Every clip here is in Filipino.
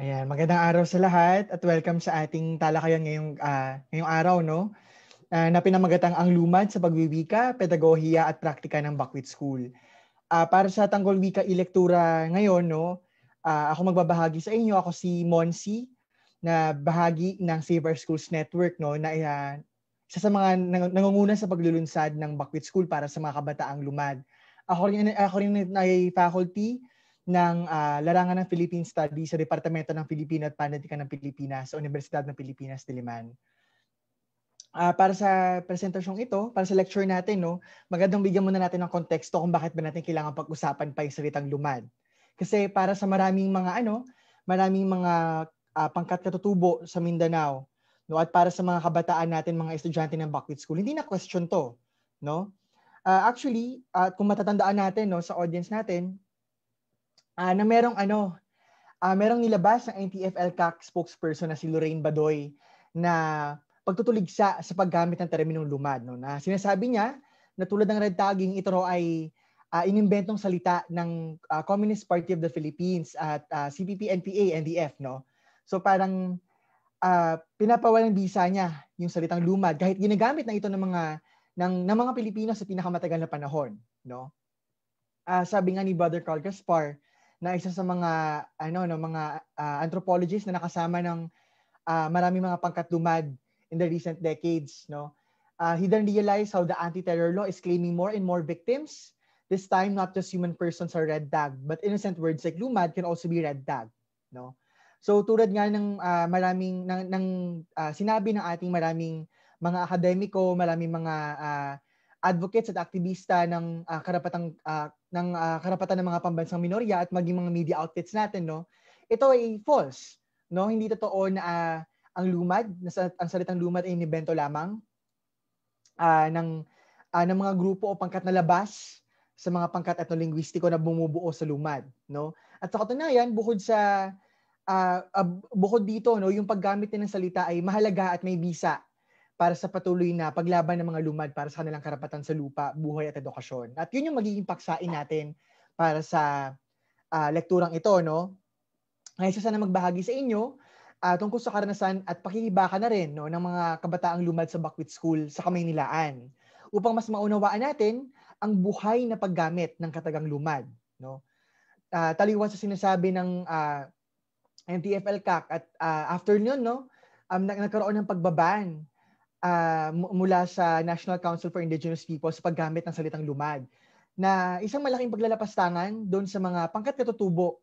Ayan, magandang araw sa lahat at welcome sa ating talakayan ngayong, uh, ngayong araw, no? Uh, na pinamagatang ang lumad sa pagwiwika, pedagohiya at praktika ng Bakwit School. Uh, para sa Tanggol Wika Ilektura ngayon, no? Uh, ako magbabahagi sa inyo. Ako si Monsi na bahagi ng Save Schools Network, no? Na uh, isa sa mga nang- nangunguna sa paglulunsad ng Bakwit School para sa mga kabataang lumad. Ako rin, ako rin ay faculty ng uh, larangan ng Philippine Studies sa Departamento ng Pilipino at Panitikan ng Pilipinas sa Universidad ng Pilipinas, Diliman. Uh, para sa presentasyong ito, para sa lecture natin, no, magandang bigyan muna natin ng konteksto kung bakit ba natin kailangan pag-usapan pa yung salitang lumad. Kasi para sa maraming mga ano, maraming mga uh, pangkat katutubo sa Mindanao, no, at para sa mga kabataan natin, mga estudyante ng Buckwheat School, hindi na question to, no? Uh, actually, at uh, kung matatandaan natin no sa audience natin, uh, na merong ano, uh, merong nilabas ng NTFL CAC spokesperson na si Lorraine Badoy na pagtutuligsa sa sa paggamit ng terminong lumad. No? Na sinasabi niya na tulad ng red tagging, ito raw ay uh, inimbentong salita ng uh, Communist Party of the Philippines at uh, CPP, NPA, NDF. No? So parang uh, pinapawalang bisa niya yung salitang lumad kahit ginagamit na ito ng mga ng, ng mga Pilipino sa pinakamatagal na panahon. No? Uh, sabi nga ni Brother Carl Gaspar, na isa sa mga ano no mga uh, anthropologists na nakasama ng uh, maraming mga pangkat pangkatlumad in the recent decades no uh, he then realized how the anti-terror law is claiming more and more victims this time not just human persons are red tagged but innocent words like lumad can also be red tagged no so tulad nga ng uh, maraming ng, ng uh, sinabi ng ating maraming mga akademiko maraming mga uh, advocates at aktivista ng uh, karapatang uh, ng uh, karapatan ng mga pambansang minorya at maging mga media outlets natin no ito ay false no hindi totoo na uh, ang lumad na ang salitang lumad ay inibento lamang uh, ng uh, ng mga grupo o pangkat na labas sa mga pangkat etnolinguistiko na bumubuo sa lumad no at sa katunayan bukod sa uh, uh, bukod dito no yung paggamit din ng salita ay mahalaga at may bisa para sa patuloy na paglaban ng mga lumad para sa kanilang karapatan sa lupa, buhay at edukasyon. At yun yung magiging paksain natin para sa uh, lekturang ito, no? Ngayon, sa sana magbahagi sa inyo uh, tungkol sa karanasan at pakikibaka na rin no, ng mga kabataang lumad sa Bakwit School sa Kamaynilaan upang mas maunawaan natin ang buhay na paggamit ng katagang lumad. No? Uh, taliwan sa sinasabi ng uh, NTFL CAC at uh, after noon, no, um, nagkaroon ng pagbaban uh, mula sa National Council for Indigenous Peoples paggamit ng salitang lumad na isang malaking paglalapastangan doon sa mga pangkat katutubo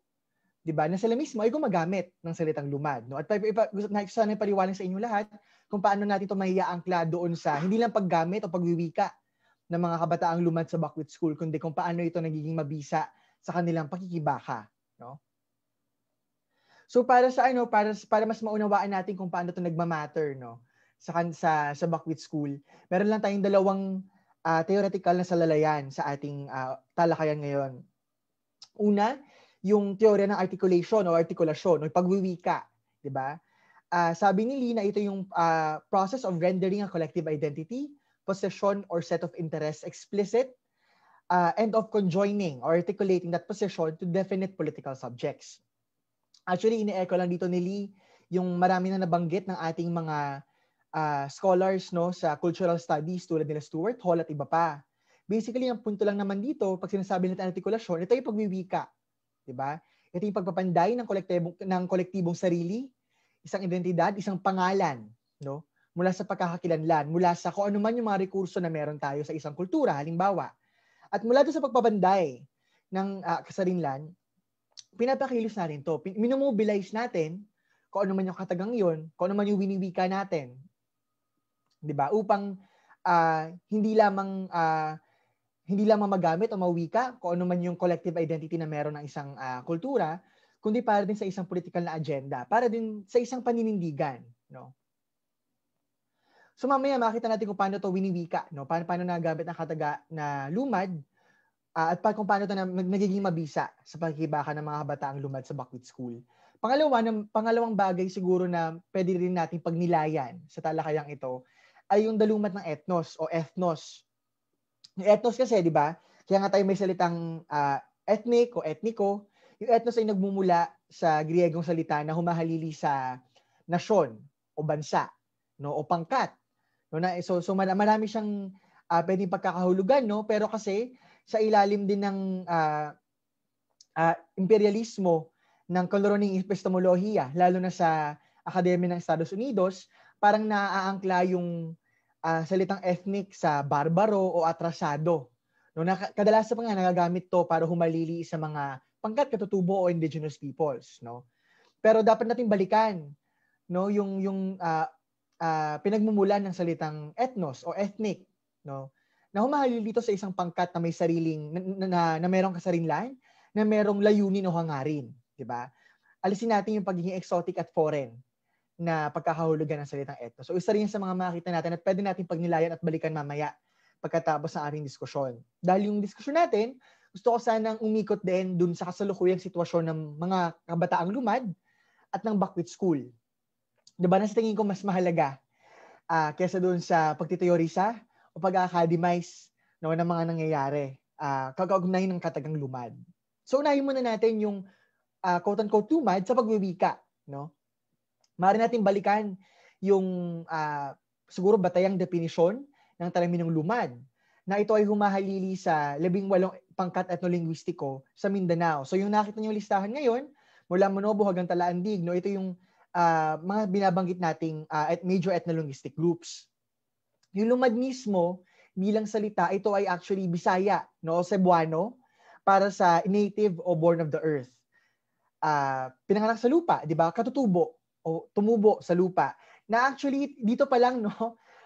'di ba? Na sila mismo ay gumagamit ng salitang lumad, no? At ipa, gusto na sana paliwanag sa inyo lahat kung paano natin ito maiaangkla doon sa hindi lang paggamit o pagwiwika ng mga kabataang lumad sa Buckwheat School, kundi kung paano ito nagiging mabisa sa kanilang pakikibaka, no? So para sa ano, para para mas maunawaan natin kung paano 'to nagma-matter, no? sa sa sa Buckwheat School. Meron lang tayong dalawang uh, theoretical na salalayan sa ating uh, talakayan ngayon. Una, yung teorya ng articulation o artikulasyon, o pagwiwika, 'di ba? Uh, sabi ni Lee na ito yung uh, process of rendering a collective identity, possession or set of interests explicit uh, and of conjoining or articulating that possession to definite political subjects. Actually, ine-echo lang dito ni Lee yung marami na nabanggit ng ating mga uh, scholars no sa cultural studies tulad nila Stuart Hall at iba pa. Basically, ang punto lang naman dito, pag sinasabi natin artikulasyon, ito yung pagwiwika. Di ba? Ito yung pagpapanday ng kolektibong, ng kolektibong sarili, isang identidad, isang pangalan. No? Mula sa pagkakakilanlan, mula sa kung ano man yung mga rekurso na meron tayo sa isang kultura, halimbawa. At mula doon sa pagpapanday ng uh, kasarinlan, pinapakilos natin to. Minomobilize natin kung ano man yung katagang yon, kung ano man yung winiwika natin. 'di ba? Upang uh, hindi lamang uh, hindi lamang magamit o mawika kung ano man yung collective identity na meron ng isang uh, kultura, kundi para din sa isang political na agenda, para din sa isang paninindigan, no? So mamaya makita natin kung paano to winiwika, no? Paano paano nagamit ng kataga na lumad uh, at pa, kung paano to na, nagiging mabisa sa pagkibaka ng mga kabataang lumad sa Buckwheat School. Pangalawa, ng, pangalawang bagay siguro na pwede rin natin pagnilayan sa talakayang ito ay yung dalumat ng ethnos o ethnos. Yung ethnos kasi, di ba? Kaya nga tayo may salitang uh, ethnic o etniko. Yung ethnos ay nagmumula sa Griegong salita na humahalili sa nasyon o bansa no o pangkat. No, na, so so marami siyang uh, pwedeng pagkakahulugan no pero kasi sa ilalim din ng uh, uh, imperialismo ng koloniyang epistemolohiya lalo na sa Akademya ng Estados Unidos parang naaangkla yung uh, salitang ethnic sa barbaro o atrasado. No, na, kadalasan pa nga nagagamit to para humalili sa mga pangkat katutubo o indigenous peoples. No? Pero dapat natin balikan no yung yung uh, uh, pinagmumulan ng salitang ethnos o ethnic no na humahalili dito sa isang pangkat na may sariling na, na, na, na merong kasarinlan na merong layunin o hangarin di ba alisin natin yung pagiging exotic at foreign na pagkakahulugan ng salitang eto. So isa rin sa mga makita natin at pwede natin pagnilayan at balikan mamaya pagkatapos ng ating diskusyon. Dahil yung diskusyon natin, gusto ko sanang umikot din dun sa kasalukuyang sitwasyon ng mga kabataang lumad at ng back with school. Diba na sa tingin ko mas mahalaga uh, kesa dun sa pagtiteorisa o pag-academize no, ng mga nangyayari uh, kagaugnay ng katagang lumad. So unahin muna natin yung uh, quote-unquote lumad sa pagwiwika. No? Maaari natin balikan yung uh, siguro batayang definisyon ng terminong lumad na ito ay humahalili sa labing walong pangkat etnolinguistiko sa Mindanao. So yung nakita niyo listahan ngayon, mula Monobo hanggang Talaandig, no, ito yung uh, mga binabanggit nating uh, ah, at major ethnolinguistic groups. Yung lumad mismo bilang salita, ito ay actually Bisaya no, Cebuano para sa native o born of the earth. Uh, pinanganak sa lupa, di ba? Katutubo o tumubo sa lupa. Na actually, dito pa lang, no,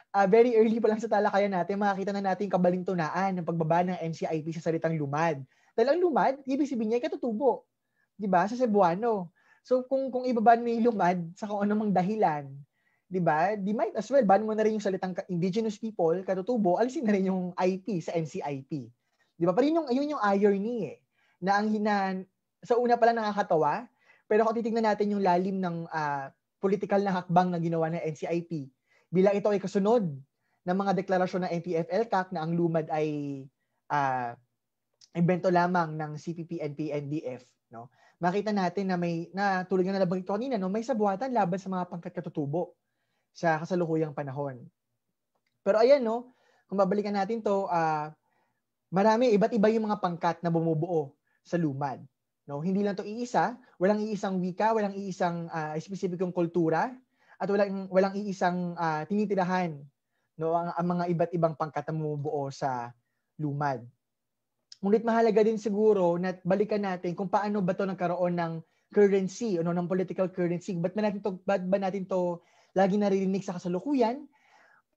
uh, very early pa lang sa talakayan natin, makakita na natin kabalintunaan ng pagbaba ng MCIP sa salitang lumad. Dahil ang lumad, ibig sabihin niya, katutubo. Di ba? Sa Cebuano. So kung kung ibaban mo yung lumad sa kung anumang dahilan, 'di ba? Di might as well ban mo na rin yung salitang indigenous people, katutubo, alisin na rin yung IP sa MCIP. 'Di ba? Pero yun yung ayun yung irony eh na ang hinan sa una pala nakakatawa pero kung titingnan natin yung lalim ng uh, political na hakbang na ginawa ng NCIP, bilang ito ay kasunod ng mga deklarasyon ng MPFL-CAC na ang lumad ay uh, ah, invento lamang ng CPP-NP-NDF, no? Makita natin na may na tulad nga nabanggit ko kanina, no, may sabuatan laban sa mga pangkat katutubo sa kasalukuyang panahon. Pero ayan no, kung babalikan natin 'to, uh, marami iba't iba yung mga pangkat na bumubuo sa lumad. No, hindi lang to iisa, walang iisang wika, walang iisang uh, espesipikong kultura at walang walang iisang uh, tinitirahan no ang, ang mga iba't ibang pangkatamumubuo sa lumad. Ngunit mahalaga din siguro na balikan natin kung paano ba to nagkaroon ng currency, ano ng political currency. Ba't ba natin to, ba't ba natin to lagi naririnig sa kasalukuyan?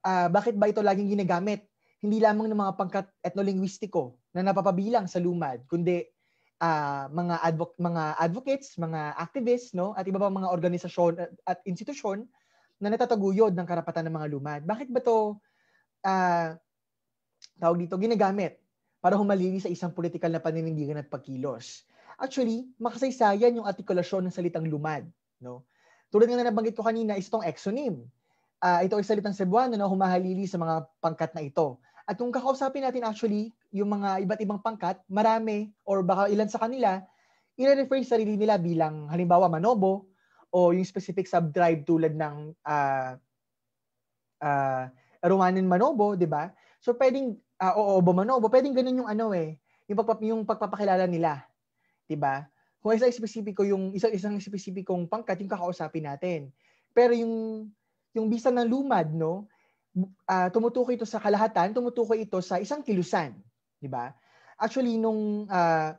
Uh, bakit ba ito laging ginagamit? Hindi lamang ng mga pangkat etnolinguistiko na napapabilang sa lumad, kundi uh, mga advo- mga advocates, mga activists, no, at iba pang mga organisasyon at, eh, at institusyon na natataguyod ng karapatan ng mga lumad. Bakit ba 'to uh, tawag dito ginagamit para humalili sa isang political na paninindigan at pagkilos? Actually, makasaysayan yung artikulasyon ng salitang lumad, no? Tulad nga na nabanggit ko kanina, is itong exonym. Uh, ito ay salitang Cebuano na humahalili sa mga pangkat na ito at kung kakausapin natin actually yung mga iba't ibang pangkat, marami or baka ilan sa kanila, i-refer sa sarili nila bilang halimbawa manobo o yung specific sub-tribe tulad ng uh, ah, uh, ah, Romanin manobo, di ba? So pwedeng, uh, oo, Obo manobo, pwedeng ganun yung ano eh, yung, pagpap- yung pagpapakilala nila, di ba? Kung isa espesipiko yung isang isang espesipikong pangkat yung kakausapin natin. Pero yung yung bisa ng lumad, no? uh, tumutukoy ito sa kalahatan, tumutukoy ito sa isang kilusan, di ba? Actually nung uh,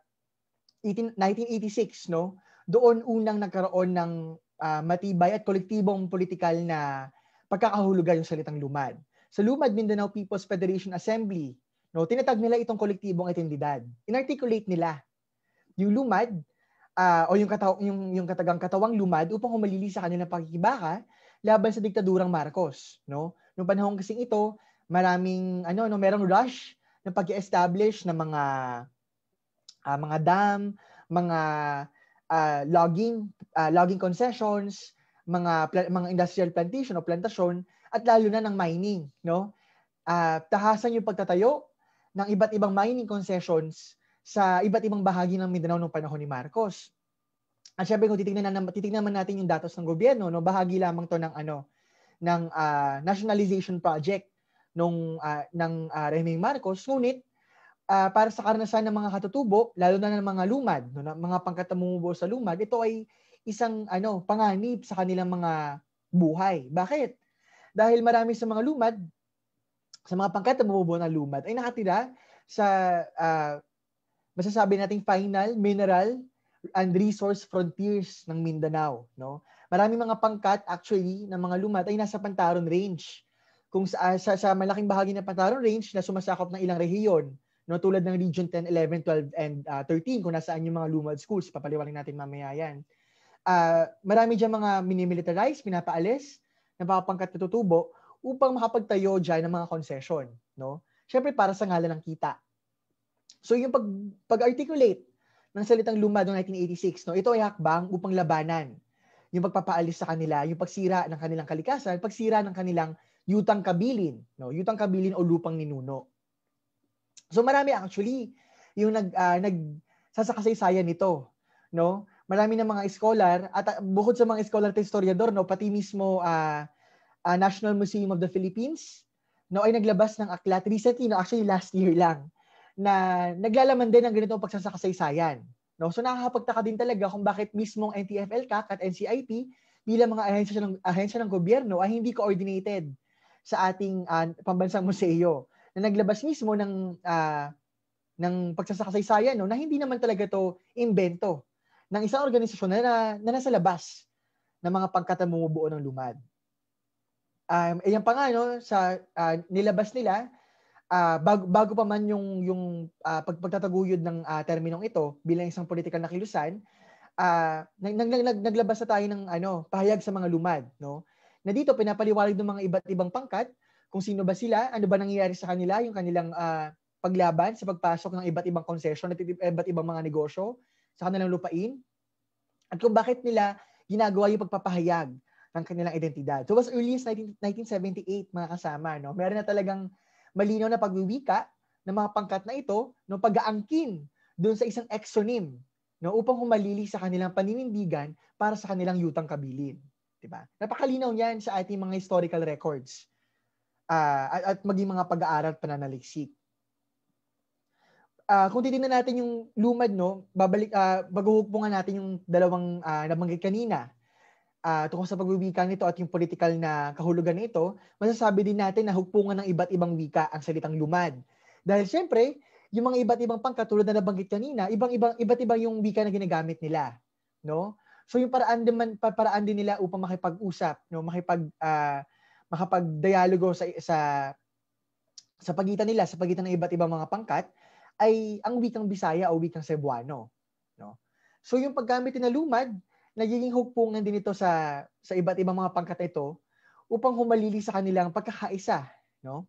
18, 1986, no, doon unang nagkaroon ng uh, matibay at kolektibong politikal na pagkakahulugan yung salitang lumad. Sa Lumad Mindanao People's Federation Assembly, no, tinatag nila itong kolektibong etendidad. Inarticulate nila yung lumad uh, o yung, kataw- yung, yung katagang katawang lumad upang humalili sa kanilang pakikibaka laban sa diktadurang Marcos. No? Noong panahon kasing ito, maraming ano no, merong rush ng pag-establish ng mga uh, mga dam, mga uh, logging uh, logging concessions, mga pla- mga industrial plantation o plantasyon at lalo na ng mining, no? Uh, tahasan yung pagtatayo ng iba't ibang mining concessions sa iba't ibang bahagi ng Mindanao noong panahon ni Marcos. At syempre kung titingnan na titingnan man natin yung datos ng gobyerno, no, bahagi lamang to ng ano ng uh, nationalization project nung uh, ng uh, Reming Marcos ngunit uh, para sa karanasan ng mga katutubo lalo na ng mga lumad no, ng mga pangkatamumubo sa lumad ito ay isang ano panganib sa kanilang mga buhay bakit dahil marami sa mga lumad sa mga pangkatamumubo na lumad ay nakatira sa uh, masasabi nating final mineral and resource frontiers ng Mindanao no Maraming mga pangkat actually ng mga lumat ay nasa Pantaron Range. Kung sa, sa, sa malaking bahagi ng Pantaron Range na sumasakop ng ilang rehiyon, no, tulad ng Region 10, 11, 12, and uh, ah, 13, kung nasaan yung mga lumad schools, papaliwanag natin mamaya yan. Uh, marami dyan mga minimilitarize, pinapaalis, napapangkat natutubo, upang makapagtayo dyan ng mga konsesyon. No? Siyempre, para sa ngalan ng kita. So yung pag, pag-articulate ng salitang lumad noong 1986, no, ito ay hakbang upang labanan yung pagpapaalis sa kanila, yung pagsira ng kanilang kalikasan, pagsira ng kanilang yutang kabilin, no? Yutang kabilin o lupang ninuno. So marami actually yung nag uh, ah, nag sasakasaysayan nito, no? Marami ng mga scholar at uh, bukod sa mga scholar at historiador, no, pati mismo uh, uh, National Museum of the Philippines, no, ay naglabas ng aklat recently, no, actually last year lang na naglalaman din ng ganitong pagsasakasaysayan No? So nakakapagtaka din talaga kung bakit mismong NTFL CAC at NCIP bilang mga ahensya ng ahensya ng gobyerno ay hindi coordinated sa ating uh, pambansang museo na naglabas mismo ng uh, ng pagsasakasaysayan no na hindi naman talaga to imbento ng isang organisasyon na, na, na nasa labas ng mga pagkatamumubuo ng lumad. Um, ayan pa nga, no, sa, uh, nilabas nila uh, ah, bago, bago pa man yung, yung uh, pag, pagtataguyod ng uh, terminong ito bilang isang political na kilusan, uh, nag, nag, nag, naglabas na tayo ng ano, pahayag sa mga lumad. No? Na dito, pinapaliwalag ng mga iba't ibang pangkat kung sino ba sila, ano ba nangyayari sa kanila, yung kanilang uh, paglaban sa pagpasok ng iba't ibang concession at iba't ibang mga negosyo sa kanilang lupain, at kung bakit nila ginagawa yung pagpapahayag ng kanilang identidad. So was early as 19, 1978, mga kasama, no? meron na talagang malinaw na pagwiwika ng mga pangkat na ito ng no, pag-aangkin doon sa isang exonym no, upang humalili sa kanilang paninindigan para sa kanilang yutang kabilin. ba Napakalinaw niyan sa ating mga historical records uh, ah, at, at maging mga pag-aaral at pananaliksik. Uh, kung titingnan natin yung lumad, no, babalik, uh, natin yung dalawang uh, nabanggit kanina uh, tungkol sa pagwiwika nito at yung political na kahulugan nito, masasabi din natin na hugpungan ng iba't ibang wika ang salitang lumad. Dahil siyempre, yung mga iba't ibang pangkatulad na nabanggit kanina, ibang-ibang iba't ibang yung wika na ginagamit nila, no? So yung paraan din man paraan din nila upang makipag-usap, no, makipag uh, makapagdialogo sa sa sa pagitan nila, sa pagitan ng iba't ibang mga pangkat ay ang wikang Bisaya o wikang Cebuano, no? So yung paggamit ng lumad nagiging hugpungan din ito sa sa iba't ibang mga pangkat ito upang humalili sa kanilang pagkakaisa, no?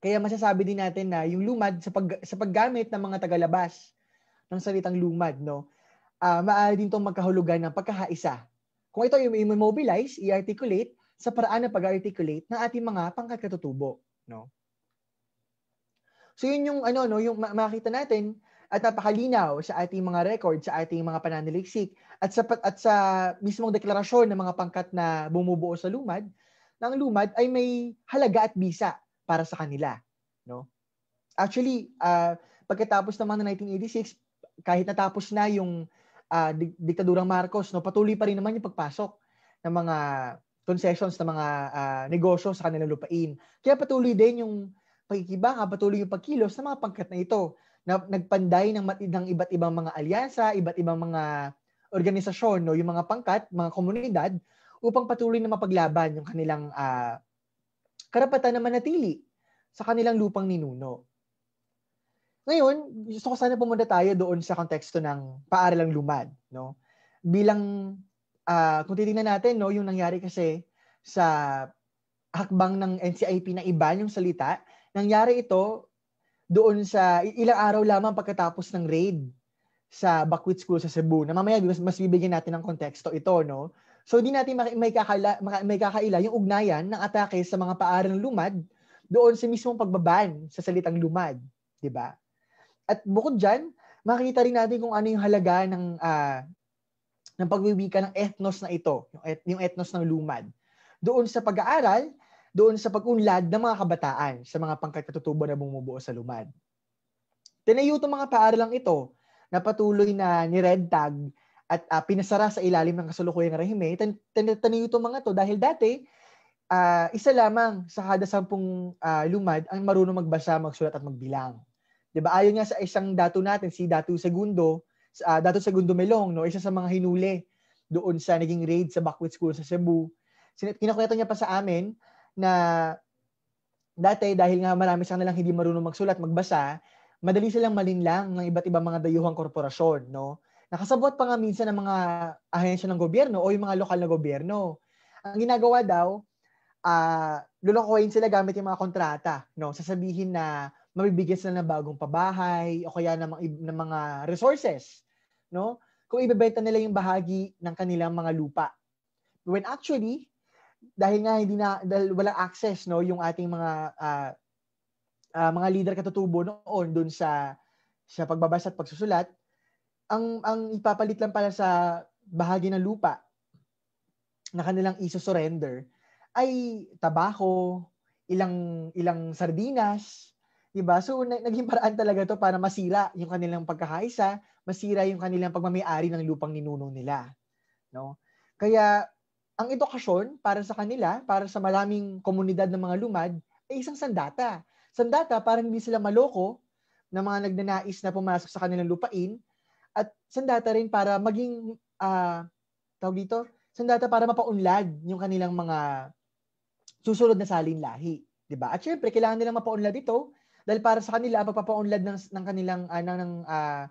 Kaya masasabi din natin na yung lumad sa pag, sa paggamit ng mga tagalabas ng salitang lumad, no? Uh, maaari din tong magkahulugan ng pagkakaisa. Kung ito yung i-mobilize, i-articulate sa paraan ng pag-articulate ng ating mga pangkatatutubo, no? So yun yung ano no, yung makita natin at napakalinaw sa ating mga record, sa ating mga pananaliksik at sa, at sa mismong deklarasyon ng mga pangkat na bumubuo sa lumad, ng lumad ay may halaga at bisa para sa kanila. No? Actually, uh, pagkatapos naman ng 1986, kahit natapos na yung uh, diktadurang Marcos, no, patuloy pa rin naman yung pagpasok ng mga concessions ng mga uh, negosyo sa kanilang lupain. Kaya patuloy din yung pagkikibaka, patuloy yung pagkilos ng mga pangkat na ito na nagpanday ng, ng iba't ibang mga alyansa, iba't ibang mga organisasyon, no, yung mga pangkat, mga komunidad, upang patuloy na mapaglaban yung kanilang uh, karapatan na manatili sa kanilang lupang ninuno. Ngayon, gusto ko sana pumunta tayo doon sa konteksto ng paaralang lumad. No? Bilang, uh, kung titingnan natin, no, yung nangyari kasi sa hakbang ng NCIP na iba yung salita, nangyari ito doon sa ilang araw lamang pagkatapos ng raid sa Bakwit School sa Cebu. Na mamaya mas, mas bibigyan natin ng konteksto ito, no? So hindi natin may, kakala, may kakaila yung ugnayan ng atake sa mga ng lumad doon sa mismong pagbaban sa salitang lumad, 'di ba? At bukod diyan, makikita rin natin kung ano yung halaga ng uh, ng pagwiwika ng ethnos na ito, yung, et, yung ethnos ng lumad. Doon sa pag-aaral doon sa pag-unlad ng mga kabataan sa mga pangkatatutubo na bumubuo sa Lumad. Tinayo itong mga paaralang ito na patuloy na ni-red tag at uh, pinasara sa ilalim ng kasalukuyang rehime. Tan- tan- itong mga to dahil dati, uh, isa lamang sa kada sampung uh, lumad ang marunong magbasa, magsulat at magbilang. 'Di ba? Ayon nga sa isang dato natin si Dato Segundo, uh, Dato Segundo Melong, no, isa sa mga hinuli doon sa naging raid sa backward school sa Cebu. Kinakwento niya pa sa amin na dati dahil nga marami sa kanilang hindi marunong magsulat, magbasa, madali silang malinlang ng iba't ibang mga dayuhang korporasyon, no? Nakasabot pa nga minsan ng mga ahensya ng gobyerno o yung mga lokal na gobyerno. Ang ginagawa daw, uh, ah, lulokohin sila gamit yung mga kontrata, no? Sasabihin na mabibigyan sila ng bagong pabahay o kaya ng, ng mga resources, no? Kung ibebenta nila yung bahagi ng kanilang mga lupa. When actually, dahil nga hindi na dahil wala access no yung ating mga uh, uh, mga leader katutubo noon doon sa sa pagbabasa at pagsusulat, ang ang ipapalit lang pala sa bahagi ng lupa na kanilang iso-surrender ay tabako, ilang ilang sardinas, 'di ba? So na, naging paraan talaga 'to para masira yung kanilang pagkakaisa, masira yung kanilang pagmamay-ari ng lupang ninuno nila, no? Kaya ang edukasyon para sa kanila, para sa maraming komunidad ng mga lumad, ay isang sandata. Sandata para hindi sila maloko ng mga nagnanais na pumasok sa kanilang lupain at sandata rin para maging uh, tawag dito, sandata para mapaunlad yung kanilang mga susunod na salin lahi, 'di ba? At syempre kailangan nilang mapaunlad dito dahil para sa kanila ang pagpapaunlad ng ng kanilang uh, ng, ng uh,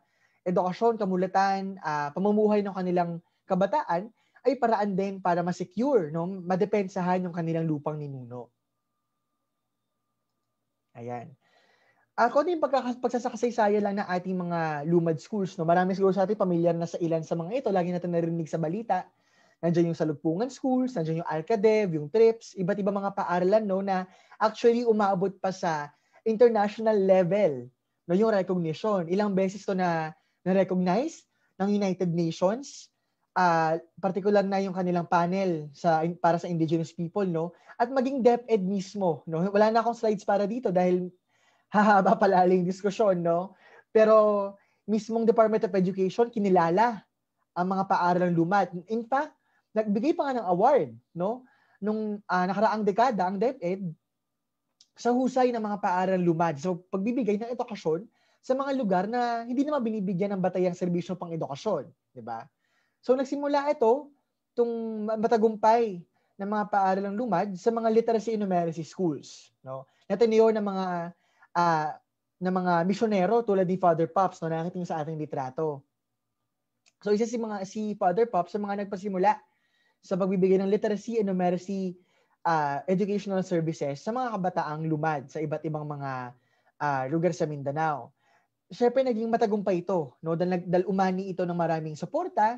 edukasyon, kamulatan, uh, pamumuhay ng kanilang kabataan ay paraan din para ma-secure, no? madepensahan yung kanilang lupang ninuno. Ayan. Uh, konti yung pagkakas- pagsasakasaysayan lang ng ating mga lumad schools. No? Marami siguro sa atin pamilyar na sa ilan sa mga ito. Lagi natin narinig sa balita. Nandiyan yung salugpungan schools, nandiyan yung Alcadev, yung TRIPS, iba't iba mga paaralan no, na actually umaabot pa sa international level no, yung recognition. Ilang beses to na na-recognize ng United Nations uh, particular na yung kanilang panel sa para sa indigenous people no at maging DepEd mismo no wala na akong slides para dito dahil hahaba pala diskusyon no pero mismong Department of Education kinilala ang mga paaralang lumat in fact nagbigay pa nga ng award no nung uh, nakaraang dekada ang DepEd sa husay ng mga paaralang lumad so pagbibigay ng edukasyon sa mga lugar na hindi naman binibigyan ng batayang serbisyo pang edukasyon, di ba? So nagsimula ito, itong matagumpay ng mga paaralang lumad sa mga literacy and numeracy schools. No? Natiniyo ng mga uh, ng mga misyonero tulad ni Father Pops no nakikita sa ating litrato. So isa si mga si Father Pops sa mga nagpasimula sa pagbibigay ng literacy and numeracy uh, educational services sa mga kabataang lumad sa iba't ibang mga uh, lugar sa Mindanao. Siyempre naging matagumpay ito no dahil, dahil umani ito ng maraming suporta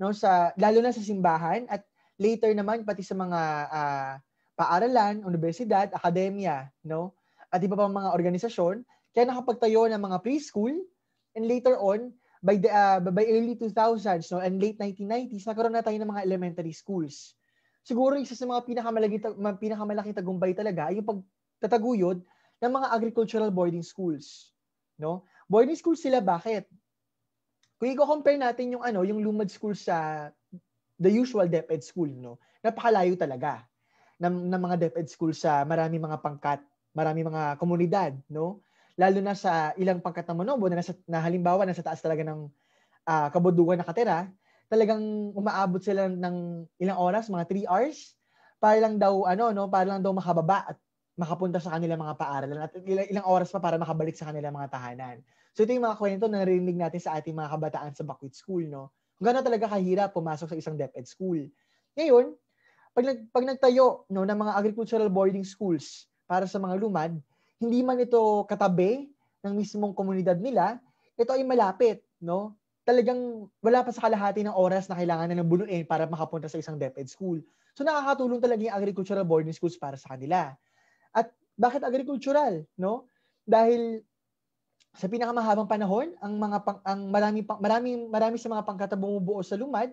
no sa lalo na sa simbahan at later naman pati sa mga uh, paaralan, universidad, akademya, no? At iba pang mga organisasyon, kaya nakapagtayo ng mga preschool and later on by the uh, by early 2000s no and late 1990s nagkaroon na tayo ng mga elementary schools. Siguro isa sa mga pinakamalaki pinakamalaking tagumpay talaga ay yung pagtataguyod ng mga agricultural boarding schools, no? Boarding schools sila bakit? Kung i-compare natin yung ano, yung Lumad School sa the usual DepEd school, no? Napakalayo talaga ng, ng mga DepEd school sa marami mga pangkat, marami mga komunidad, no? Lalo na sa ilang pangkat ng Manobo na, nasa, na halimbawa nasa taas talaga ng uh, ah, kabuduan nakatira, talagang umaabot sila ng ilang oras, mga 3 hours, para lang daw ano no, para lang daw makababa at makapunta sa kanila mga paaralan at ilang, ilang oras pa para makabalik sa kanila mga tahanan. So ito yung mga kwento na narinig natin sa ating mga kabataan sa Bakwit School, no? Kung gaano talaga kahirap pumasok sa isang DepEd school. Ngayon, pag, nag, pag nagtayo no, ng mga agricultural boarding schools para sa mga lumad, hindi man ito katabi ng mismong komunidad nila, ito ay malapit, no? Talagang wala pa sa kalahati ng oras na kailangan na buluin para makapunta sa isang DepEd school. So nakakatulong talaga yung agricultural boarding schools para sa kanila. At bakit agricultural, no? Dahil sa pinakamahabang panahon, ang mga pang, ang marami maraming marami sa mga pangkatang bumubuo sa lumad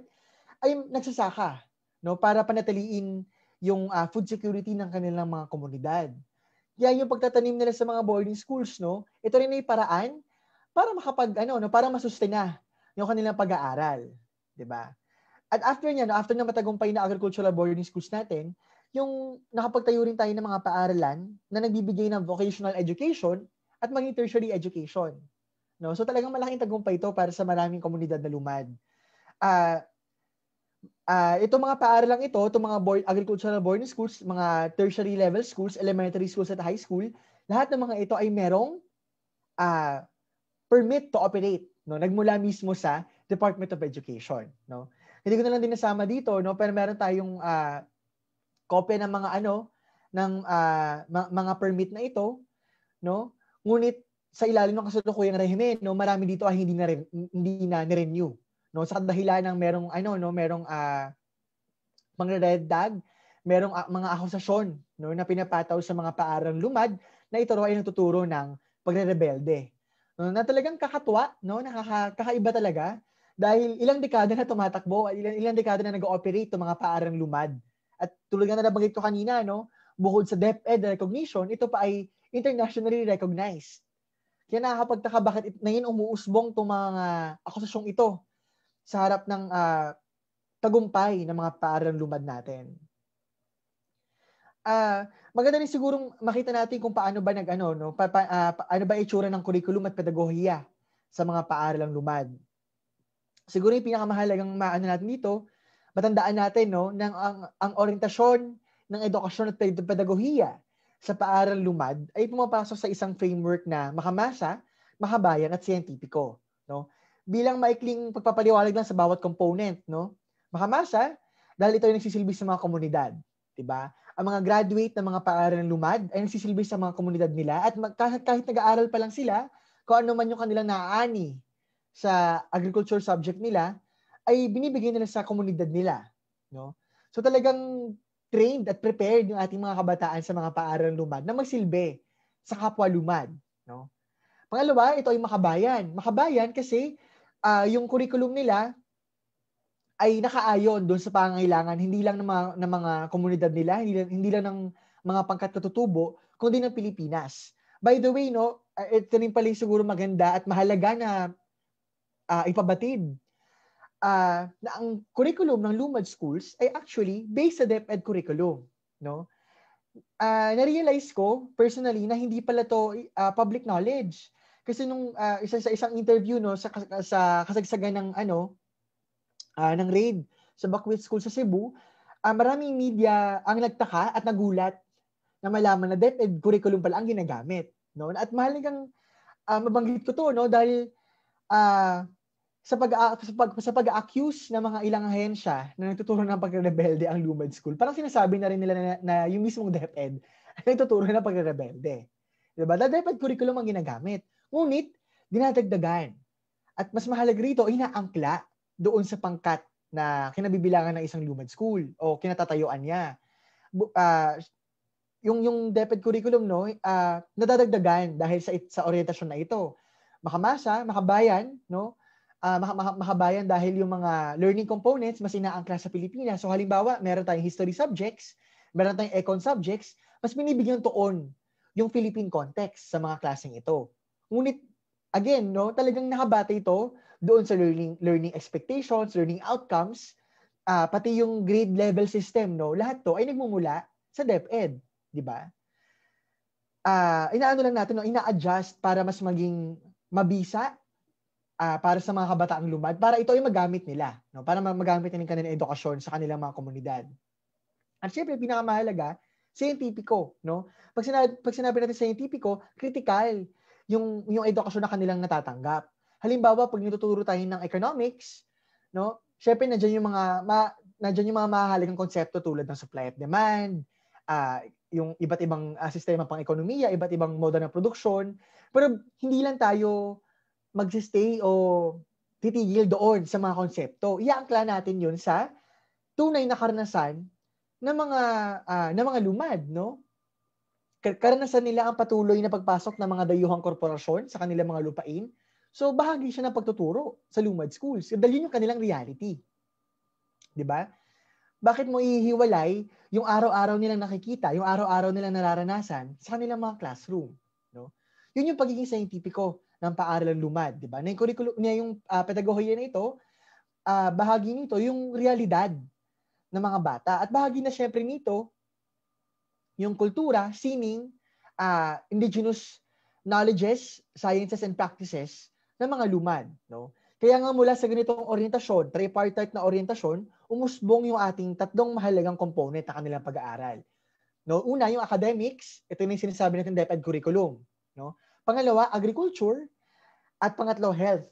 ay nagsasaka, no, para panatiliin yung uh, food security ng kanilang mga komunidad. Kaya yung pagtatanim nila sa mga boarding schools, no. Ito rin ay paraan para makapag ano, no, para masustena yung kanilang pag-aaral, 'di ba? At after niyan, no, after na matagumpay na agricultural boarding schools natin, yung nakapagtayo rin tayo ng mga paaralan na nagbibigay ng vocational education at maging tertiary education. No? So talagang malaking tagumpay ito para sa maraming komunidad na lumad. Uh, ah, uh, ah, itong mga paaralan ito, itong mga board, agricultural boarding schools, mga tertiary level schools, elementary schools at high school, lahat ng mga ito ay merong uh, permit to operate. No? Nagmula mismo sa Department of Education. No? Hindi ko na lang dinasama dito, no? pero meron tayong uh, kopya ng mga ano ng uh, mga permit na ito, no? Ngunit sa ilalim ng kasalukuyang rehimen, no, marami dito ay hindi na re- hindi na ni-renew, no? Sa dahilan ng merong ano, no, merong uh, ah, mangre-red tag, merong uh, mga akusasyon, no, na pinapataw sa mga paarang lumad na ito ay natuturo ng pagre-rebelde. No, na talagang kakatuwa, no? Nakaka, talaga dahil ilang dekada na tumatakbo, ilang, ilang dekada na nag-ooperate 'tong mga paarang lumad at tulad nga nabanggit ko kanina, no, bukod sa DepEd recognition, ito pa ay internationally recognized. Kaya nakakapagtaka bakit it, na yun umuusbong itong mga akusasyong ito sa harap ng uh, tagumpay ng mga paaralang lumad natin. Uh, maganda rin sigurong makita natin kung paano ba nag-ano, no? Pa, pa, uh, ah, paano ba itsura ng curriculum at pedagogiya sa mga paaralang lumad. Siguro yung pinakamahalagang maano natin dito matandaan natin no, ng ang, ang orientasyon ng edukasyon at pedagogiya sa paaral lumad ay pumapasok sa isang framework na makamasa, makabayan at siyentipiko. No? Bilang maikling pagpapaliwalag lang sa bawat component. No? Makamasa, dahil ito ay nagsisilbi sa mga komunidad. 'di ba? Ang mga graduate ng mga paaral lumad ay nagsisilbi sa mga komunidad nila at kahit, kahit nag-aaral pa lang sila, kung ano man yung kanilang naaani sa agriculture subject nila, ay binibigay nila sa komunidad nila. No? So talagang trained at prepared yung ating mga kabataan sa mga paaralang lumad na magsilbi sa kapwa lumad. No? Pangalawa, ito ay makabayan. Makabayan kasi uh, yung curriculum nila ay nakaayon doon sa pangangailangan hindi lang ng mga, ng mga komunidad nila, hindi, hindi lang ng mga pangkatatutubo, kundi ng Pilipinas. By the way, no, ah, ito rin pala siguro maganda at mahalaga na uh, ipabatid uh, na ang curriculum ng Lumad Schools ay actually based sa DepEd curriculum, no? Uh, na-realize ko personally na hindi pala to uh, public knowledge. Kasi nung uh, isa sa isang interview no sa sa kasagsagan ng ano uh, ng raid sa Buckwheat School sa Cebu, uh, maraming media ang nagtaka at nagulat na malaman na DepEd curriculum pala ang ginagamit, no? At mahalagang uh, mabanggit ko to no dahil uh, sa pag ah, sa pag sa pag-accuse ng mga ilang ahensya na nagtuturo ng pagrebelde ang Lumad School. Parang sinasabi na rin nila na, na yung mismong DepEd ay nagtuturo ng pagrebelde. 'Di ba? Dahil DepEd curriculum ang ginagamit. Ngunit dinadagdagan. At mas mahalaga rito, inaangkla doon sa pangkat na kinabibilangan ng isang Lumad School o kinatatayuan niya. Uh, yung yung DepEd curriculum no, uh, nadadagdagan dahil sa sa orientasyon na ito. Makamasa, makabayan, no? uh, ah, makabayan dahil yung mga learning components mas inaangkla sa Pilipinas. So halimbawa, meron tayong history subjects, meron tayong econ subjects, mas binibigyan tuon yung Philippine context sa mga klaseng ito. Ngunit again, no, talagang nakabate ito doon sa learning learning expectations, learning outcomes, uh, pati yung grade level system, no. Lahat 'to ay nagmumula sa DepEd, di ba? Ah, uh, inaano lang natin, no, ina-adjust para mas maging mabisa uh, para sa mga kabataang lumad para ito ay magamit nila, no? Para magamit nila kanilang edukasyon sa kanilang mga komunidad. At syempre pinakamahalaga, scientifico, no? Pag sinabi, pag sinabi natin scientifico, critical yung yung edukasyon na kanilang natatanggap. Halimbawa, pag nituturo tayo ng economics, no? Syempre nandiyan yung mga ma, nandiyan yung mga mahalagang konsepto tulad ng supply and demand, uh, yung iba't ibang uh, sistema pang ekonomiya, iba't ibang modo ng produksyon. Pero hindi lang tayo magsistay o titigil doon sa mga konsepto. Iaangkla natin yun sa tunay na karanasan ng mga uh, ng mga lumad, no? Karanasan nila ang patuloy na pagpasok ng mga dayuhang korporasyon sa kanilang mga lupain. So bahagi siya ng pagtuturo sa lumad schools. Dahil yun yung kanilang reality. 'Di ba? Bakit mo ihiwalay yung araw-araw nilang nakikita, yung araw-araw nilang nararanasan sa kanilang mga classroom, no? Yun yung pagiging scientifico ng paaralan lumad, di ba? Na yung curriculum niya yung uh, ah, pedagogiya na ito, uh, bahagi nito yung realidad ng mga bata at bahagi na syempre nito yung kultura, sining, uh, indigenous knowledges, sciences and practices ng mga lumad, no? Kaya nga mula sa ganitong orientasyon, tripartite na orientasyon, umusbong yung ating tatlong mahalagang component na kanilang pag-aaral. No, una yung academics, ito yung sinasabi natin DepEd curriculum, no? Pangalawa, agriculture. At pangatlo, health.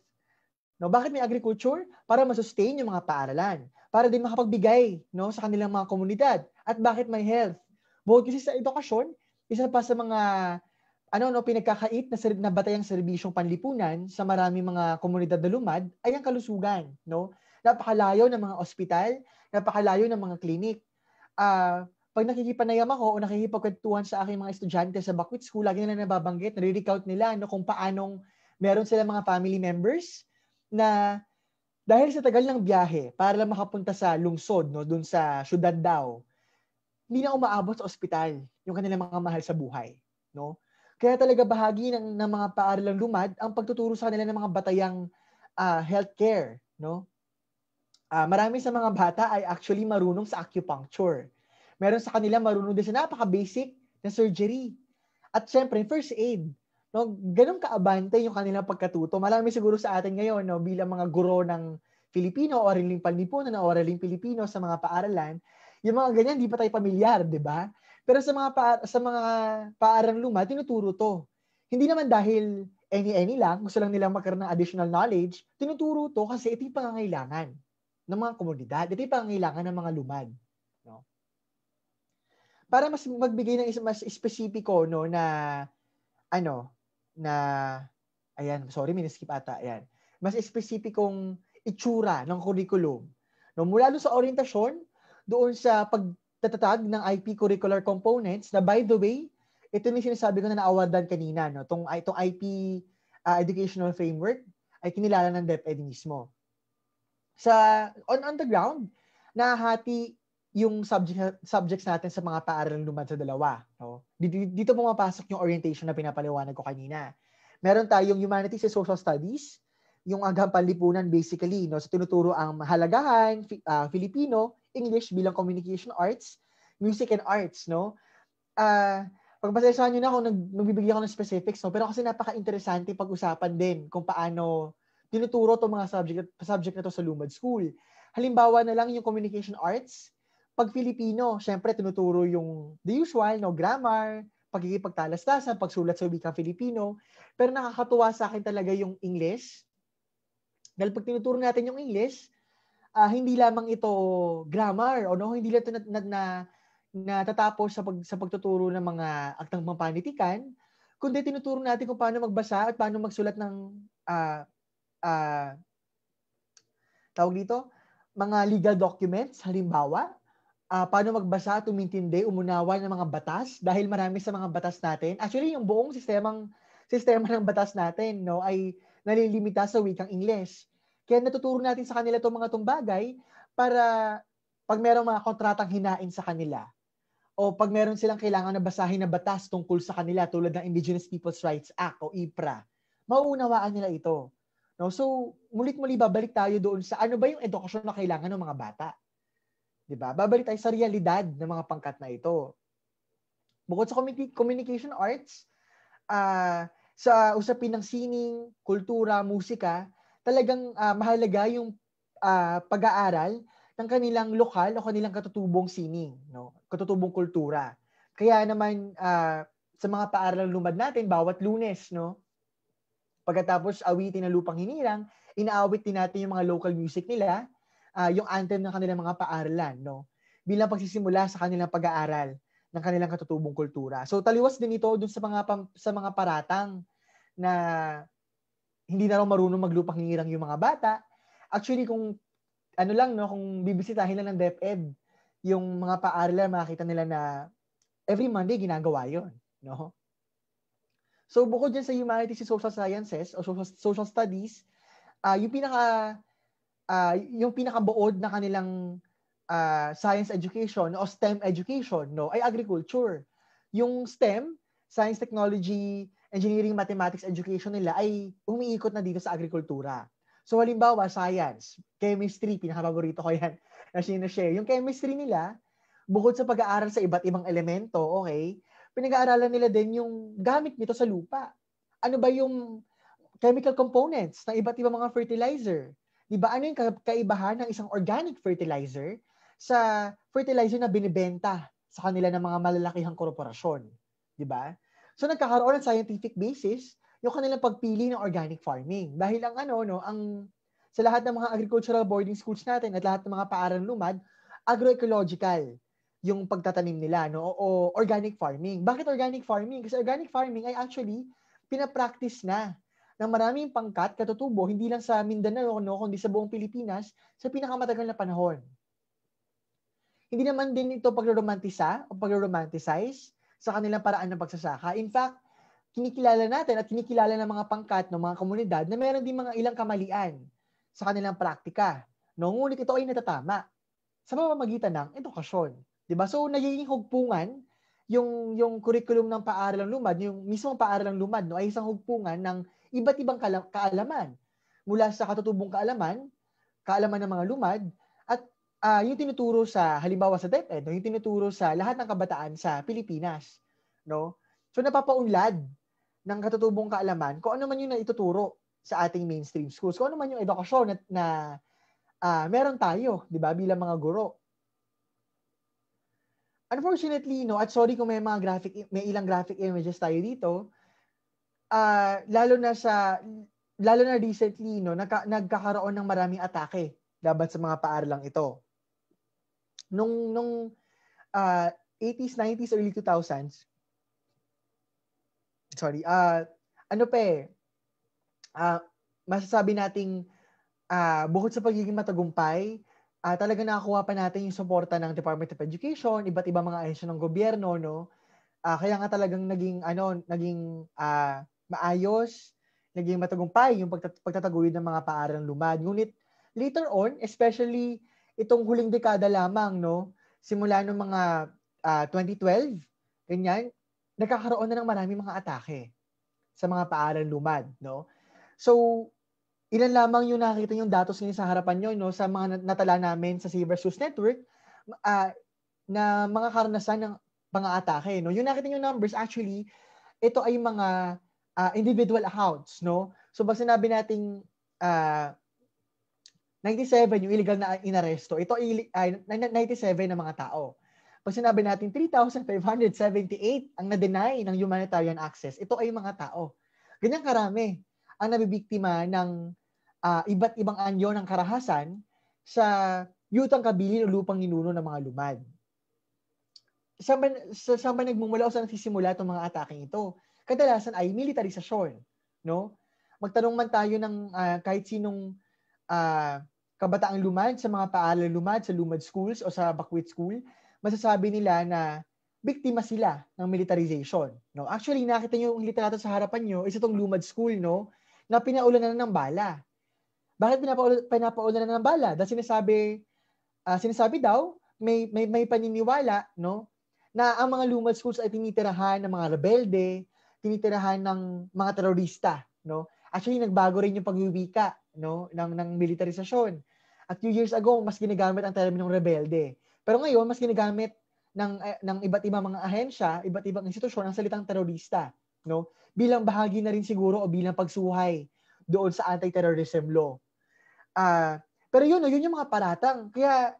No, bakit may agriculture? Para masustain yung mga paaralan. Para din makapagbigay no, sa kanilang mga komunidad. At bakit may health? Bukod kasi sa edukasyon, isa pa sa mga ano no pinagkakait na na batayang serbisyong panlipunan sa maraming mga komunidad na lumad ay ang kalusugan, no? Napakalayo ng mga ospital, napakalayo ng mga klinik. Ah, uh, pag nakikipanayam ako o nakikipagkwentuhan sa aking mga estudyante sa Bakwit School, lagi nila nababanggit, nare-recount nila no, kung paanong meron sila mga family members na dahil sa tagal ng biyahe para lang makapunta sa lungsod, no, dun sa syudad daw, hindi na umaabot sa ospital yung kanilang mga mahal sa buhay. No? Kaya talaga bahagi ng, ng mga paaralang lumad ang pagtuturo sa kanila ng mga batayang uh, healthcare. No? Uh, marami sa mga bata ay actually marunong sa acupuncture meron sa kanila marunong din sa napaka-basic na surgery. At syempre, first aid. No, ganun kaabante yung kanilang pagkatuto. Malami siguro sa atin ngayon no, bilang mga guro ng Filipino, o oraling panlipunan na oraling Pilipino sa mga paaralan, yung mga ganyan, di pa tayo pamilyar, di ba? Pero sa mga, pa, sa mga paarang luma, tinuturo to. Hindi naman dahil any-any lang, gusto lang nilang magkaroon ng additional knowledge, tinuturo to kasi ito yung pangangailangan ng mga komunidad, ito yung pangangailangan ng mga lumad para mas magbigay ng isang mas espesipiko no na ano na ayan sorry miniskip ata ayan mas specific espesipikong itsura ng curriculum no mula doon sa orientasyon doon sa pagtatatag ng IP curricular components na by the way ito yung sinasabi ko na naawardan kanina no tong itong IP uh, ah, educational framework ay kinilala ng DepEd mismo sa on on the ground nahati yung subject, subjects natin sa mga paaralan lumad sa dalawa. No? Dito pumapasok yung orientation na pinapaliwanag ko kanina. Meron tayong humanities and social studies, yung agham panlipunan basically, no? so tinuturo ang mahalagahan, uh, Filipino, English bilang communication arts, music and arts. No? Uh, ah, pagpasensyaan nyo na kung nag, nagbibigay ako ng specifics, no? pero kasi napaka-interesante pag-usapan din kung paano tinuturo itong mga subject, subject na to sa Lumad School. Halimbawa na lang yung communication arts, pag Filipino, syempre tinuturo yung the usual, no, grammar, pagkikipagtalastasan, pagsulat sa wikang Filipino. Pero nakakatuwa sa akin talaga yung English. Dahil pag tinuturo natin yung English, uh, hindi lamang ito grammar o no, hindi lang ito na, na, na natatapos sa pag, sa pagtuturo ng mga aktang pampanitikan, kundi tinuturo natin kung paano magbasa at paano magsulat ng uh, uh, tawag dito, mga legal documents, halimbawa, uh, paano magbasa, tumintindi, umunawa ng mga batas dahil marami sa mga batas natin. Actually, yung buong sistemang sistema ng batas natin no ay nalilimita sa wikang Ingles. Kaya natuturo natin sa kanila itong mga bagay para pag merong mga kontratang hinain sa kanila o pag meron silang kailangan na basahin na batas tungkol sa kanila tulad ng Indigenous People's Rights Act o IPRA, mauunawaan nila ito. No? So, mulit-muli babalik tayo doon sa ano ba yung edukasyon na kailangan ng mga bata. 'Di ba? Babalik tayo sa realidad ng mga pangkat na ito. Bukod sa communication arts, uh, sa usapin ng sining, kultura, musika, talagang uh, mahalaga yung uh, pag-aaral ng kanilang lokal o kanilang katutubong sining, no? katutubong kultura. Kaya naman uh, sa mga paaralang lumad natin, bawat lunes, no? pagkatapos awitin ng lupang hinirang, inaawit din natin yung mga local music nila uh, yung anthem ng kanilang mga paaralan, no? Bilang pagsisimula sa kanilang pag-aaral ng kanilang katutubong kultura. So taliwas din ito dun sa mga pam, sa mga paratang na hindi na raw marunong maglupang ngirang yung mga bata. Actually kung ano lang no, kung bibisitahin lang ng DepEd yung mga paaralan, makita nila na every Monday ginagawa 'yon, no? So bukod diyan sa humanities and social sciences o social, social studies, uh, yung pinaka uh, yung pinakabuod na kanilang uh, science education o STEM education no ay agriculture. Yung STEM, science, technology, engineering, mathematics education nila ay umiikot na dito sa agrikultura. So halimbawa, science, chemistry, pinakapaborito ko yan na share. Yung chemistry nila, bukod sa pag-aaral sa iba't ibang elemento, okay, pinag-aaralan nila din yung gamit nito sa lupa. Ano ba yung chemical components ng iba't ibang mga fertilizer? Di ba? Ano yung kaibahan ng isang organic fertilizer sa fertilizer na binibenta sa kanila ng mga malalakihang korporasyon? Di ba? So nagkakaroon ng scientific basis yung kanilang pagpili ng organic farming. Dahil ang ano, no, ang sa lahat ng mga agricultural boarding schools natin at lahat ng mga paarang lumad, agroecological yung pagtatanim nila, no? O organic farming. Bakit organic farming? Kasi organic farming ay actually pinapractice na ng maraming pangkat katutubo hindi lang sa Mindanao no, kundi sa buong Pilipinas sa pinakamatagal na panahon. Hindi naman din ito pagroromantisa o pagroromanticize sa kanilang paraan ng pagsasaka. In fact, kinikilala natin at kinikilala ng mga pangkat ng mga komunidad na meron din mga ilang kamalian sa kanilang praktika. No, ngunit ito ay natatama sa pamamagitan ng edukasyon. 'Di ba? So nagiging hugpungan yung yung curriculum ng paaralang lumad, yung mismong paaralang lumad no ay isang hugpungan ng iba't ibang kaalaman. Mula sa katutubong kaalaman, kaalaman ng mga lumad, at uh, yung tinuturo sa, halimbawa sa DepEd, no, yung tinuturo sa lahat ng kabataan sa Pilipinas. No? So napapaunlad ng katutubong kaalaman kung ano man yung naituturo sa ating mainstream schools, kung ano man yung edukasyon na, na uh, meron tayo, di ba, bilang mga guro. Unfortunately, no, at sorry kung may mga graphic, may ilang graphic images tayo dito, uh, lalo na sa lalo na recently no nagka, nagkakaroon ng maraming atake laban sa mga paaralang ito. Nung nung uh, 80s, 90s, early 2000s. Sorry. Uh, ano pa eh, uh, masasabi nating uh, bukod sa pagiging matagumpay, uh, talaga nakakuha pa natin yung suporta ng Department of Education, iba't ibang mga ahensya ng gobyerno, no? Uh, kaya nga talagang naging ano, naging uh, maayos, naging matagumpay yung pagtat- pagtataguyod ng mga paarang lumad. Ngunit later on, especially itong huling dekada lamang, no, simula ng mga uh, ah, 2012, ganyan, nagkakaroon na ng marami mga atake sa mga paarang lumad, no? So, ilan lamang yung nakikita yung datos ngayon sa harapan nyo, no? Sa mga natala namin sa Cyber News Network, uh, na mga karanasan ng mga atake, no? Yung nakita yung numbers, actually, ito ay mga uh, individual accounts, no? So pag sinabi nating uh, ah, 97 yung illegal na inaresto, ito uh, 97 na mga tao. Pag sinabi natin 3,578 ang na-deny ng humanitarian access, ito ay mga tao. Ganyan karami ang nabibiktima ng uh, iba't ibang anyo ng karahasan sa yutang kabilin ng lupang ninuno ng mga lumad. Saan ba, saan ba nagmumula o saan nagsisimula itong mga ataking ito? kadalasan ay militarisasyon, no? Magtanong man tayo ng uh, kahit sinong uh, kabataang lumad sa mga paalang lumad sa Lumad Schools o sa Bakwit School, masasabi nila na biktima sila ng militarization, no? Actually, nakita niyo yung litrato sa harapan niyo, isa tong Lumad School, no? Na pinaulanan na ng bala. Bakit pinapaula, pinapaulanan na ng bala? Dahil sinasabi uh, sinasabi daw may may may paniniwala, no? na ang mga lumad schools ay tinitirahan ng mga rebelde, tinitirahan ng mga terorista, no? Actually, nagbago rin yung pagwiwika, no, ng ng militarisasyon. A few years ago, mas ginagamit ang terminong rebelde. Pero ngayon, mas ginagamit ng eh, ng iba't ibang mga ahensya, iba't ibang institusyon ang salitang terorista, no? Bilang bahagi na rin siguro o bilang pagsuhay doon sa anti-terrorism law. Ah, uh, pero yun, no, yun yung mga paratang. Kaya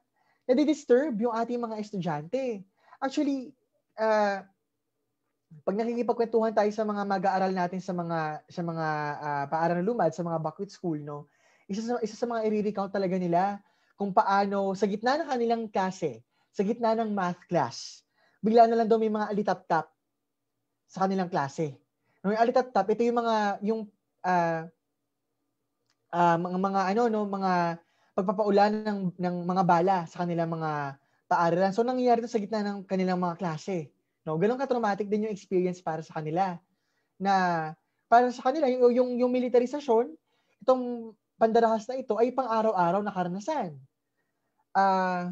nadidisturb yung ating mga estudyante. Actually, uh, pag nakikipagkwentuhan tayo sa mga mag-aaral natin sa mga sa mga uh, paaral ng lumad, sa mga backwit school, no? Isa sa, isa sa mga i-recount talaga nila kung paano sa gitna ng kanilang klase, sa gitna ng math class, bigla na lang daw may mga alitap-tap sa kanilang klase. No, yung alitap-tap, ito yung mga yung uh, uh, mga mga ano no, mga pagpapaulan ng ng mga bala sa kanilang mga paaralan. So nangyayari 'to sa gitna ng kanilang mga klase. No, ganun ka-traumatic din yung experience para sa kanila. Na para sa kanila yung yung, yung militarisasyon, itong pandarahas na ito ay pang-araw-araw na karanasan. Ah, uh,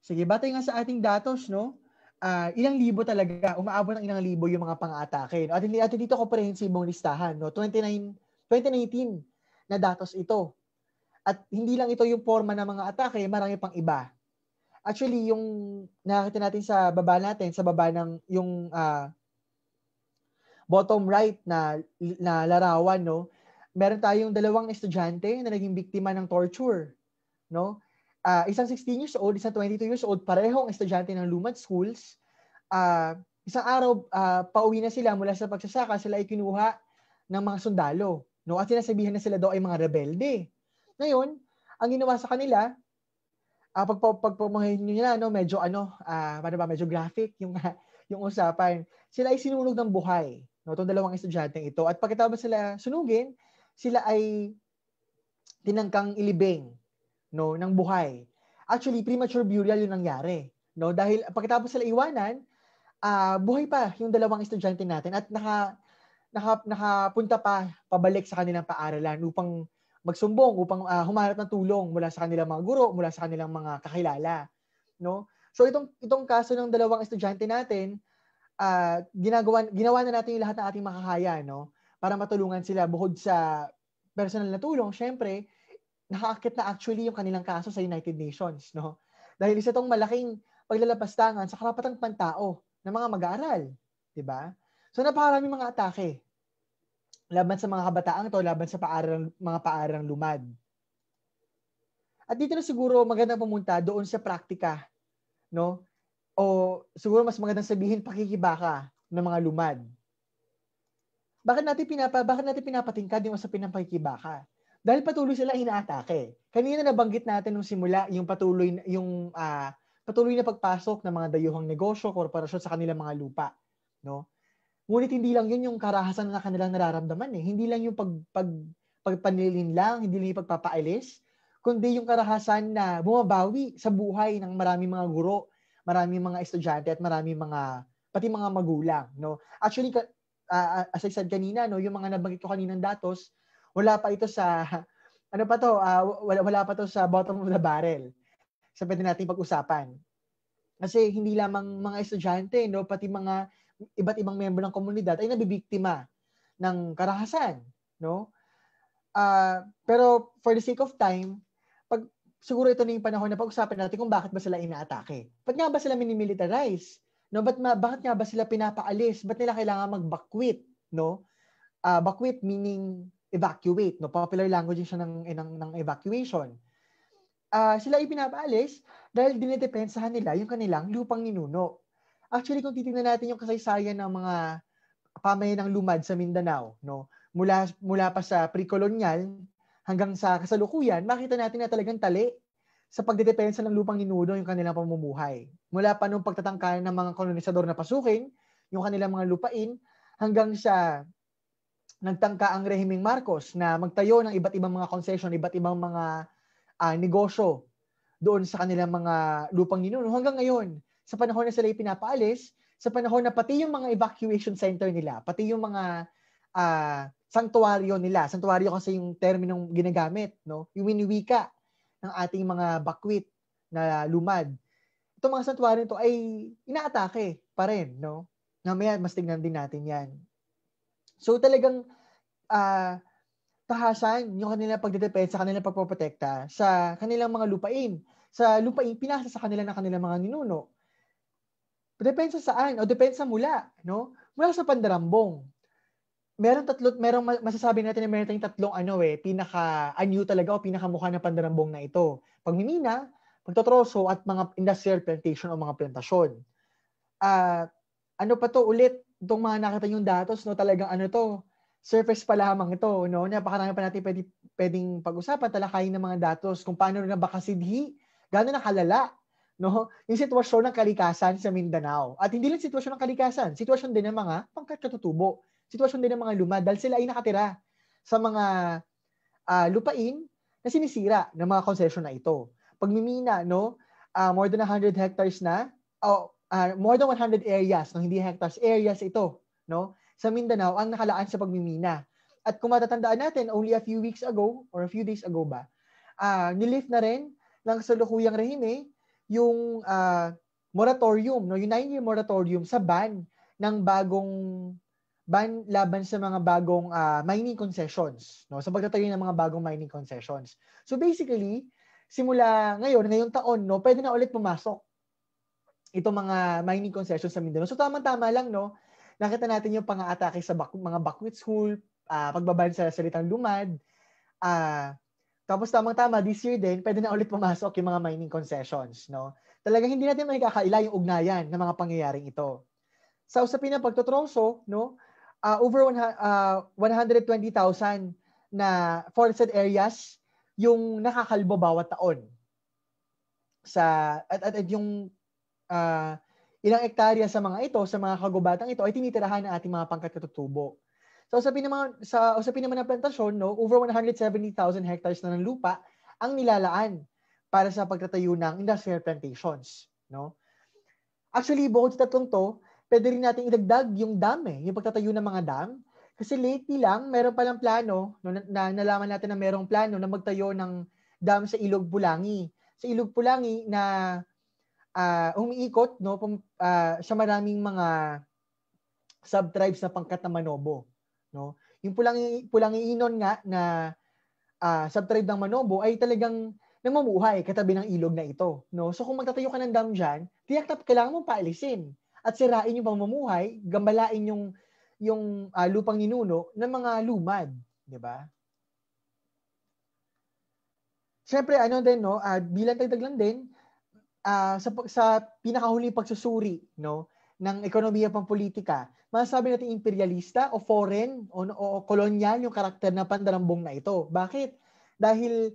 sige, batay nga sa ating datos, no? Uh, ilang libo talaga, umaabot ng ilang libo yung mga pang-atake. No? At, at dito komprehensibong listahan, no? 29 2019 na datos ito. At hindi lang ito yung forma ng mga atake, marami pang iba. Actually, yung nakakita natin sa baba natin, sa baba ng yung uh, bottom right na, na larawan, no? Meron tayong dalawang estudyante na naging biktima ng torture, no? Uh, isang 16 years old, isang 22 years old, parehong estudyante ng Lumad Schools. Uh, isang araw, uh, pauwi na sila mula sa pagsasaka, sila ay kinuha ng mga sundalo. No? At sinasabihan na sila daw ay mga rebelde. Ngayon, ang ginawa sa kanila, uh, ah, pag pagpamahin niyo nila no, medyo ano, uh, ano ba, medyo graphic yung yung usapan. Sila ay sinunog ng buhay, no, tong dalawang estudyanteng ito at pagkatapos sila sunugin, sila ay tinangkang ilibing no ng buhay. Actually, premature burial yung nangyari, no? Dahil pagkatapos sila iwanan, uh, buhay pa yung dalawang estudyante natin at naka, naka nakapunta pa pabalik sa kanilang paaralan upang magsumbong upang uh, humanap ng tulong mula sa kanilang mga guro, mula sa kanilang mga kakilala, no? So itong itong kaso ng dalawang estudyante natin, uh, ginagawa ginawa na natin lahat ng ating makakaya, no? Para matulungan sila bukod sa personal na tulong, syempre, nakaakit na actually yung kanilang kaso sa United Nations, no? Dahil isa tong malaking paglalapastangan sa karapatang pantao ng mga mag-aaral, 'di ba? So napakaraming mga atake laban sa mga kabataang to, laban sa paarang, mga paarang lumad. At dito na siguro maganda pumunta doon sa praktika, no? O siguro mas magandang sabihin pakikibaka ng mga lumad. Bakit natin pinapa bakit natin pinapatingkad yung usapin ng pakikibaka? Dahil patuloy sila inaatake. Kanina nabanggit natin nung simula yung patuloy yung uh, patuloy na pagpasok ng mga dayuhang negosyo, korporasyon sa kanilang mga lupa, no? Ngunit hindi lang yun yung karahasan na kanilang nararamdaman eh. Hindi lang yung pag, pag, pagpanilin lang, hindi lang yung pagpapailis, kundi yung karahasan na bumabawi sa buhay ng maraming mga guro, maraming mga estudyante at maraming mga pati mga magulang, no? Actually uh, as I said kanina, no, yung mga nabanggit ko kaninang datos, wala pa ito sa ano pa to, uh, wala, wala pa to sa bottom of the barrel. Sa pwede nating pag-usapan. Kasi hindi lamang mga estudyante, no, pati mga iba't ibang member ng komunidad ay nabibiktima ng karahasan, no? Uh, pero for the sake of time, pag siguro ito na yung panahon na pag-usapan natin kung bakit ba sila inaatake. Ba't nga ba sila minimilitarize? No, but ma, bakit nga ba sila pinapaalis? Ba't nila kailangan mag-backwit, no? Uh, ah, backwit meaning evacuate, no? Popular language siya ng, ng, ng evacuation. Uh, sila ipinapaalis dahil dinidepensahan nila yung kanilang lupang ninuno. Actually, kung titingnan natin yung kasaysayan ng mga pamayan ng lumad sa Mindanao, no? mula, mula pa sa pre-colonial hanggang sa kasalukuyan, makita natin na talagang tali sa pagdedepensa ng lupang ninuno yung kanilang pamumuhay. Mula pa nung pagtatangkalan ng mga kolonisador na pasukin, yung kanilang mga lupain, hanggang sa nagtangka ang rehimeng Marcos na magtayo ng iba't ibang mga concession, iba't ibang mga uh, negosyo doon sa kanilang mga lupang ninuno hanggang ngayon sa panahon na sila pinapaalis, sa panahon na pati yung mga evacuation center nila, pati yung mga uh, ah, santuaryo nila, santuaryo kasi yung terminong ginagamit, no? yung winiwika ng ating mga bakwit na lumad. Itong mga santuaryo to ay inaatake pa rin. No? Namaya, mas tingnan din natin yan. So talagang uh, tahasan yung kanilang pagdedepensa, kanilang pagpoprotekta sa kanilang mga lupain. Sa lupain, pinasa sa kanila ng kanilang mga ninuno. Depensa saan? O depensa mula, no? Mula sa pandarambong. Meron tatlo, meron masasabi natin na meron tayong tatlong ano eh, pinaka anyu talaga o pinakamukha ng pandarambong na ito. Pagmimina, pagtotroso at mga industrial plantation o mga plantasyon. Uh, ano pa to ulit, itong mga nakita yung datos, no, talagang ano to, surface pa lamang ito, no? Napakarami pa natin pwede, pwedeng pag-usapan, talakayin ng mga datos kung paano na bakasidhi, gano'n nakalala no? Yung sitwasyon ng kalikasan sa Mindanao. At hindi lang sitwasyon ng kalikasan, sitwasyon din ng mga pangkatutubo. Sitwasyon din ng mga luma dahil sila ay nakatira sa mga uh, lupain na sinisira ng mga konsesyon na ito. Pagmimina, no? Uh, more than 100 hectares na, oh, uh, more than 100 areas, no? hindi hectares, areas ito, no? Sa Mindanao ang nakalaan sa pagmimina. At kung matatandaan natin, only a few weeks ago or a few days ago ba, uh, nilift na rin ng salukuyang rehime yung uh, moratorium, no, yung 9-year moratorium sa ban ng bagong ban laban sa mga bagong uh, mining concessions, no, sa pagtatayo ng mga bagong mining concessions. So basically, simula ngayon, ngayong taon, no, pwede na ulit pumasok itong mga mining concessions sa Mindanao. So tama-tama lang, no, nakita natin yung pang-aatake sa bak- mga bakwit school, uh, ah, pagbaban sa salitang lumad, uh, tapos tamang-tama, this year din, pwede na ulit pumasok yung mga mining concessions. No? Talaga hindi natin may kakaila yung ugnayan ng mga pangyayaring ito. Sa usapin ng pagtotroso, no? uh, over one, uh, ah, 120,000 na forested areas yung nakakalbo bawat taon. Sa, at, at, at yung uh, ilang ektarya sa mga ito, sa mga kagubatang ito, ay tinitirahan ng ating mga pangkatutubo. Sa usapin naman sa usapin naman ng plantasyon, no, over 170,000 hectares na ng lupa ang nilalaan para sa pagtatayo ng industrial plantations, no? Actually, bukod sa tatlong to, pwede rin nating idagdag yung dam eh, yung pagtatayo ng mga dam. Kasi lately lang, meron palang plano, no, na, nalaman natin na merong plano na magtayo ng dam sa Ilog Bulangi. Sa Ilog Bulangi na uh, umiikot no, pum, uh, sa maraming mga sub-tribes na pangkat na Manobo no? Yung pulang pulang iinon nga na uh, subtribe ng Manobo ay talagang namumuhay katabi ng ilog na ito, no? So kung magtatayo ka ng dam diyan, tiyak na kailangan mong paalisin at sirain yung pamumuhay, gambalain yung yung uh, lupang ninuno ng mga lumad, di ba? Siyempre, ano din, no, uh, bilang tagdag lang din, uh, sa, sa pinakahuli pagsusuri, no, ng ekonomiya pampolitika, masasabi natin imperialista o foreign o, o, kolonyal yung karakter na pandarambong na ito. Bakit? Dahil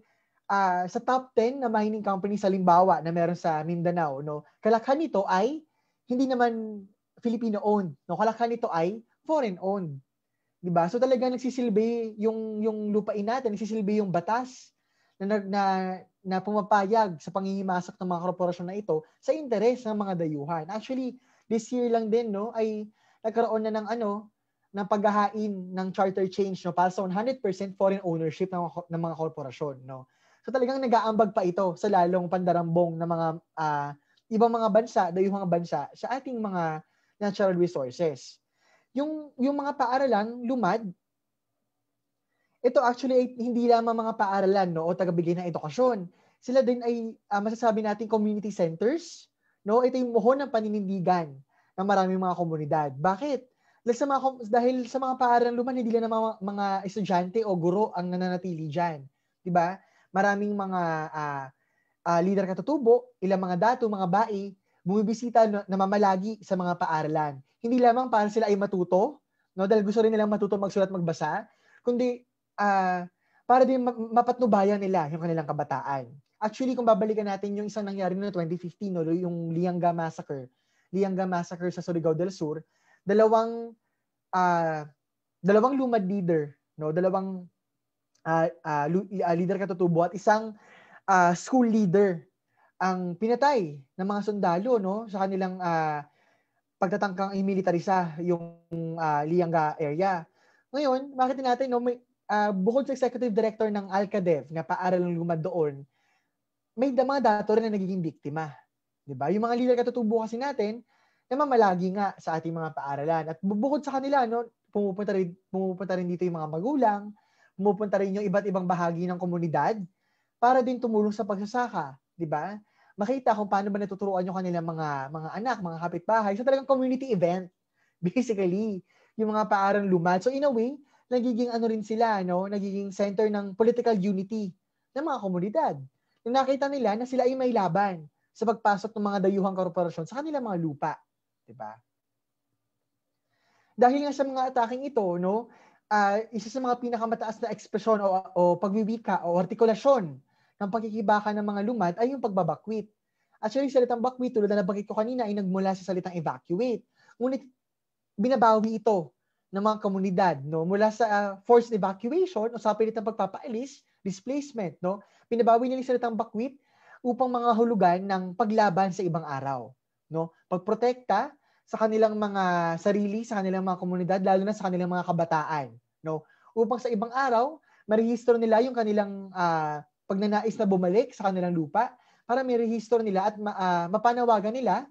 uh, sa top 10 na mining company sa Limbawa na meron sa Mindanao, no, kalakhan nito ay hindi naman Filipino-owned. No, kalakhan nito ay foreign-owned. 'Di ba? So talaga nagsisilbi yung yung lupain natin, nagsisilbi yung batas na na, na pumapayag sa pangingimasak ng mga korporasyon na ito sa interes ng mga dayuhan. Actually, this year lang din, no, ay nagkaroon na ng ano, ng paghahain ng charter change no para sa 100% foreign ownership ng, ng mga korporasyon no. So talagang nag-aambag pa ito sa lalong pandarambong ng mga uh, ibang mga bansa, dayuh mga bansa sa ating mga natural resources. Yung yung mga paaralan lumad ito actually ay hindi lamang mga paaralan no o tagabigay ng edukasyon. Sila din ay uh, masasabi natin community centers No, ito yung muhon ng paninindigan ng maraming mga komunidad. Bakit? Dahil sa mga, dahil sa mga paaralan luman, hindi lang mga, mga estudyante o guro ang nananatili diyan. 'Di ba? Maraming mga uh, uh, leader katutubo, ilang mga dato, mga bai, bumibisita na mamalagi sa mga paaralan. Hindi lamang para sila ay matuto, no? dahil gusto rin nilang matuto magsulat, magbasa, kundi uh, para din mapatnubayan nila yung kanilang kabataan. Actually, kung babalikan natin yung isang nangyari na 2015, no, yung Lianga Massacre, Lianga Massacre sa Surigao del Sur, dalawang uh, dalawang lumad leader, no, dalawang uh, uh, leader katutubo at isang uh, school leader ang pinatay ng mga sundalo no sa kanilang uh, pagtatangkang i-militarisa yung uh, Lianga area. Ngayon, makita natin no, may, uh, bukod sa executive director ng Alcadev na paaral ng lumad doon, may mga dato rin na nagiging biktima. Di ba? Yung mga leader katutubo kasi natin, namamalagi nga sa ating mga paaralan. At bukod sa kanila, no, pumupunta, rin, pumupunta rin dito yung mga magulang, pumupunta rin yung iba't ibang bahagi ng komunidad para din tumulong sa pagsasaka. Di ba? Makita kung paano ba natuturuan yung kanilang mga, mga anak, mga kapitbahay sa so, talagang community event. Basically, yung mga paarang lumad. So in a way, nagiging ano rin sila, no? nagiging center ng political unity ng mga komunidad na nakita nila na sila ay may laban sa pagpasok ng mga dayuhang korporasyon sa kanilang mga lupa. Di ba? Dahil nga sa mga ataking ito, no, uh, isa sa mga pinakamataas na ekspresyon o, o pagwiwika o artikulasyon ng pagkikibaka ng mga lumad ay yung pagbabakwit. Actually, salitang bakwit tulad na nabanggit ko kanina ay nagmula sa salitang evacuate. Ngunit binabawi ito ng mga komunidad no mula sa uh, forced evacuation o sa ng pagpapaalis displacement, no? Pinabawi nila yung salitang buckwheat upang mga hulugan ng paglaban sa ibang araw, no? Pagprotekta sa kanilang mga sarili, sa kanilang mga komunidad, lalo na sa kanilang mga kabataan, no? Upang sa ibang araw, marehistro nila yung kanilang uh, pagnanais na bumalik sa kanilang lupa para may nila at ma, uh, mapanawagan nila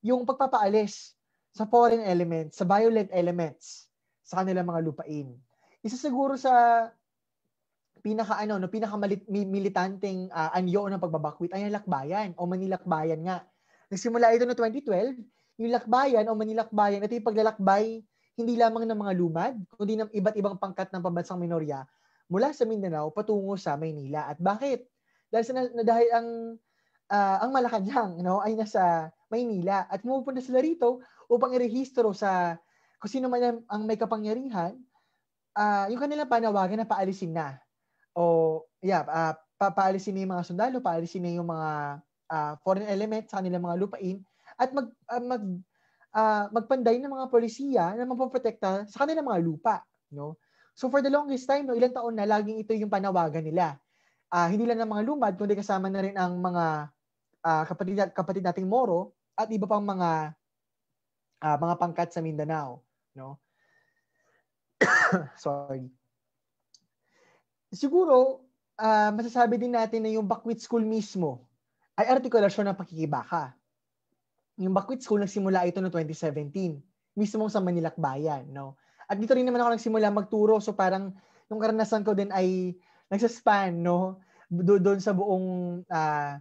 yung pagpapaalis sa foreign elements, sa violent elements sa kanilang mga lupain. Isa siguro sa pinaka ano, no, pinaka militanteng uh, anyo ng pagbabakwit ay ang Lakbayan o Manilakbayan nga. Nagsimula ito no 2012, yung Lakbayan o Manilakbayan, ito yung paglalakbay hindi lamang ng mga lumad, kundi ng iba't ibang pangkat ng pambansang minorya mula sa Mindanao patungo sa Maynila. At bakit? Dahil sa na, dahil ang uh, ang Malacanang no ay nasa Maynila at pumupunta sila rito upang irehistro sa kung sino man ang may kapangyarihan uh, yung kanilang panawagan na paalisin na o yeah, uh, ah, papaalisin na yung mga sundalo, paalisin na yung mga uh, foreign element sa kanilang mga lupain at mag uh, mag uh, magpanday ng mga polisiya na magpoprotekta sa kanilang mga lupa, no? So for the longest time, no, ilang taon na laging ito yung panawagan nila. Uh, hindi lang ng mga lumad, kundi kasama na rin ang mga uh, kapatid, kapatid nating Moro at iba pang mga uh, mga pangkat sa Mindanao, no? Sorry siguro, uh, masasabi din natin na yung Bakwit School mismo ay artikulasyon ng pakikibaka. Yung Bakwit School, nagsimula ito noong 2017, mismo sa Manilakbayan. No? At dito rin naman ako nagsimula magturo, so parang yung karanasan ko din ay nagsaspan, no? Do- doon sa buong uh,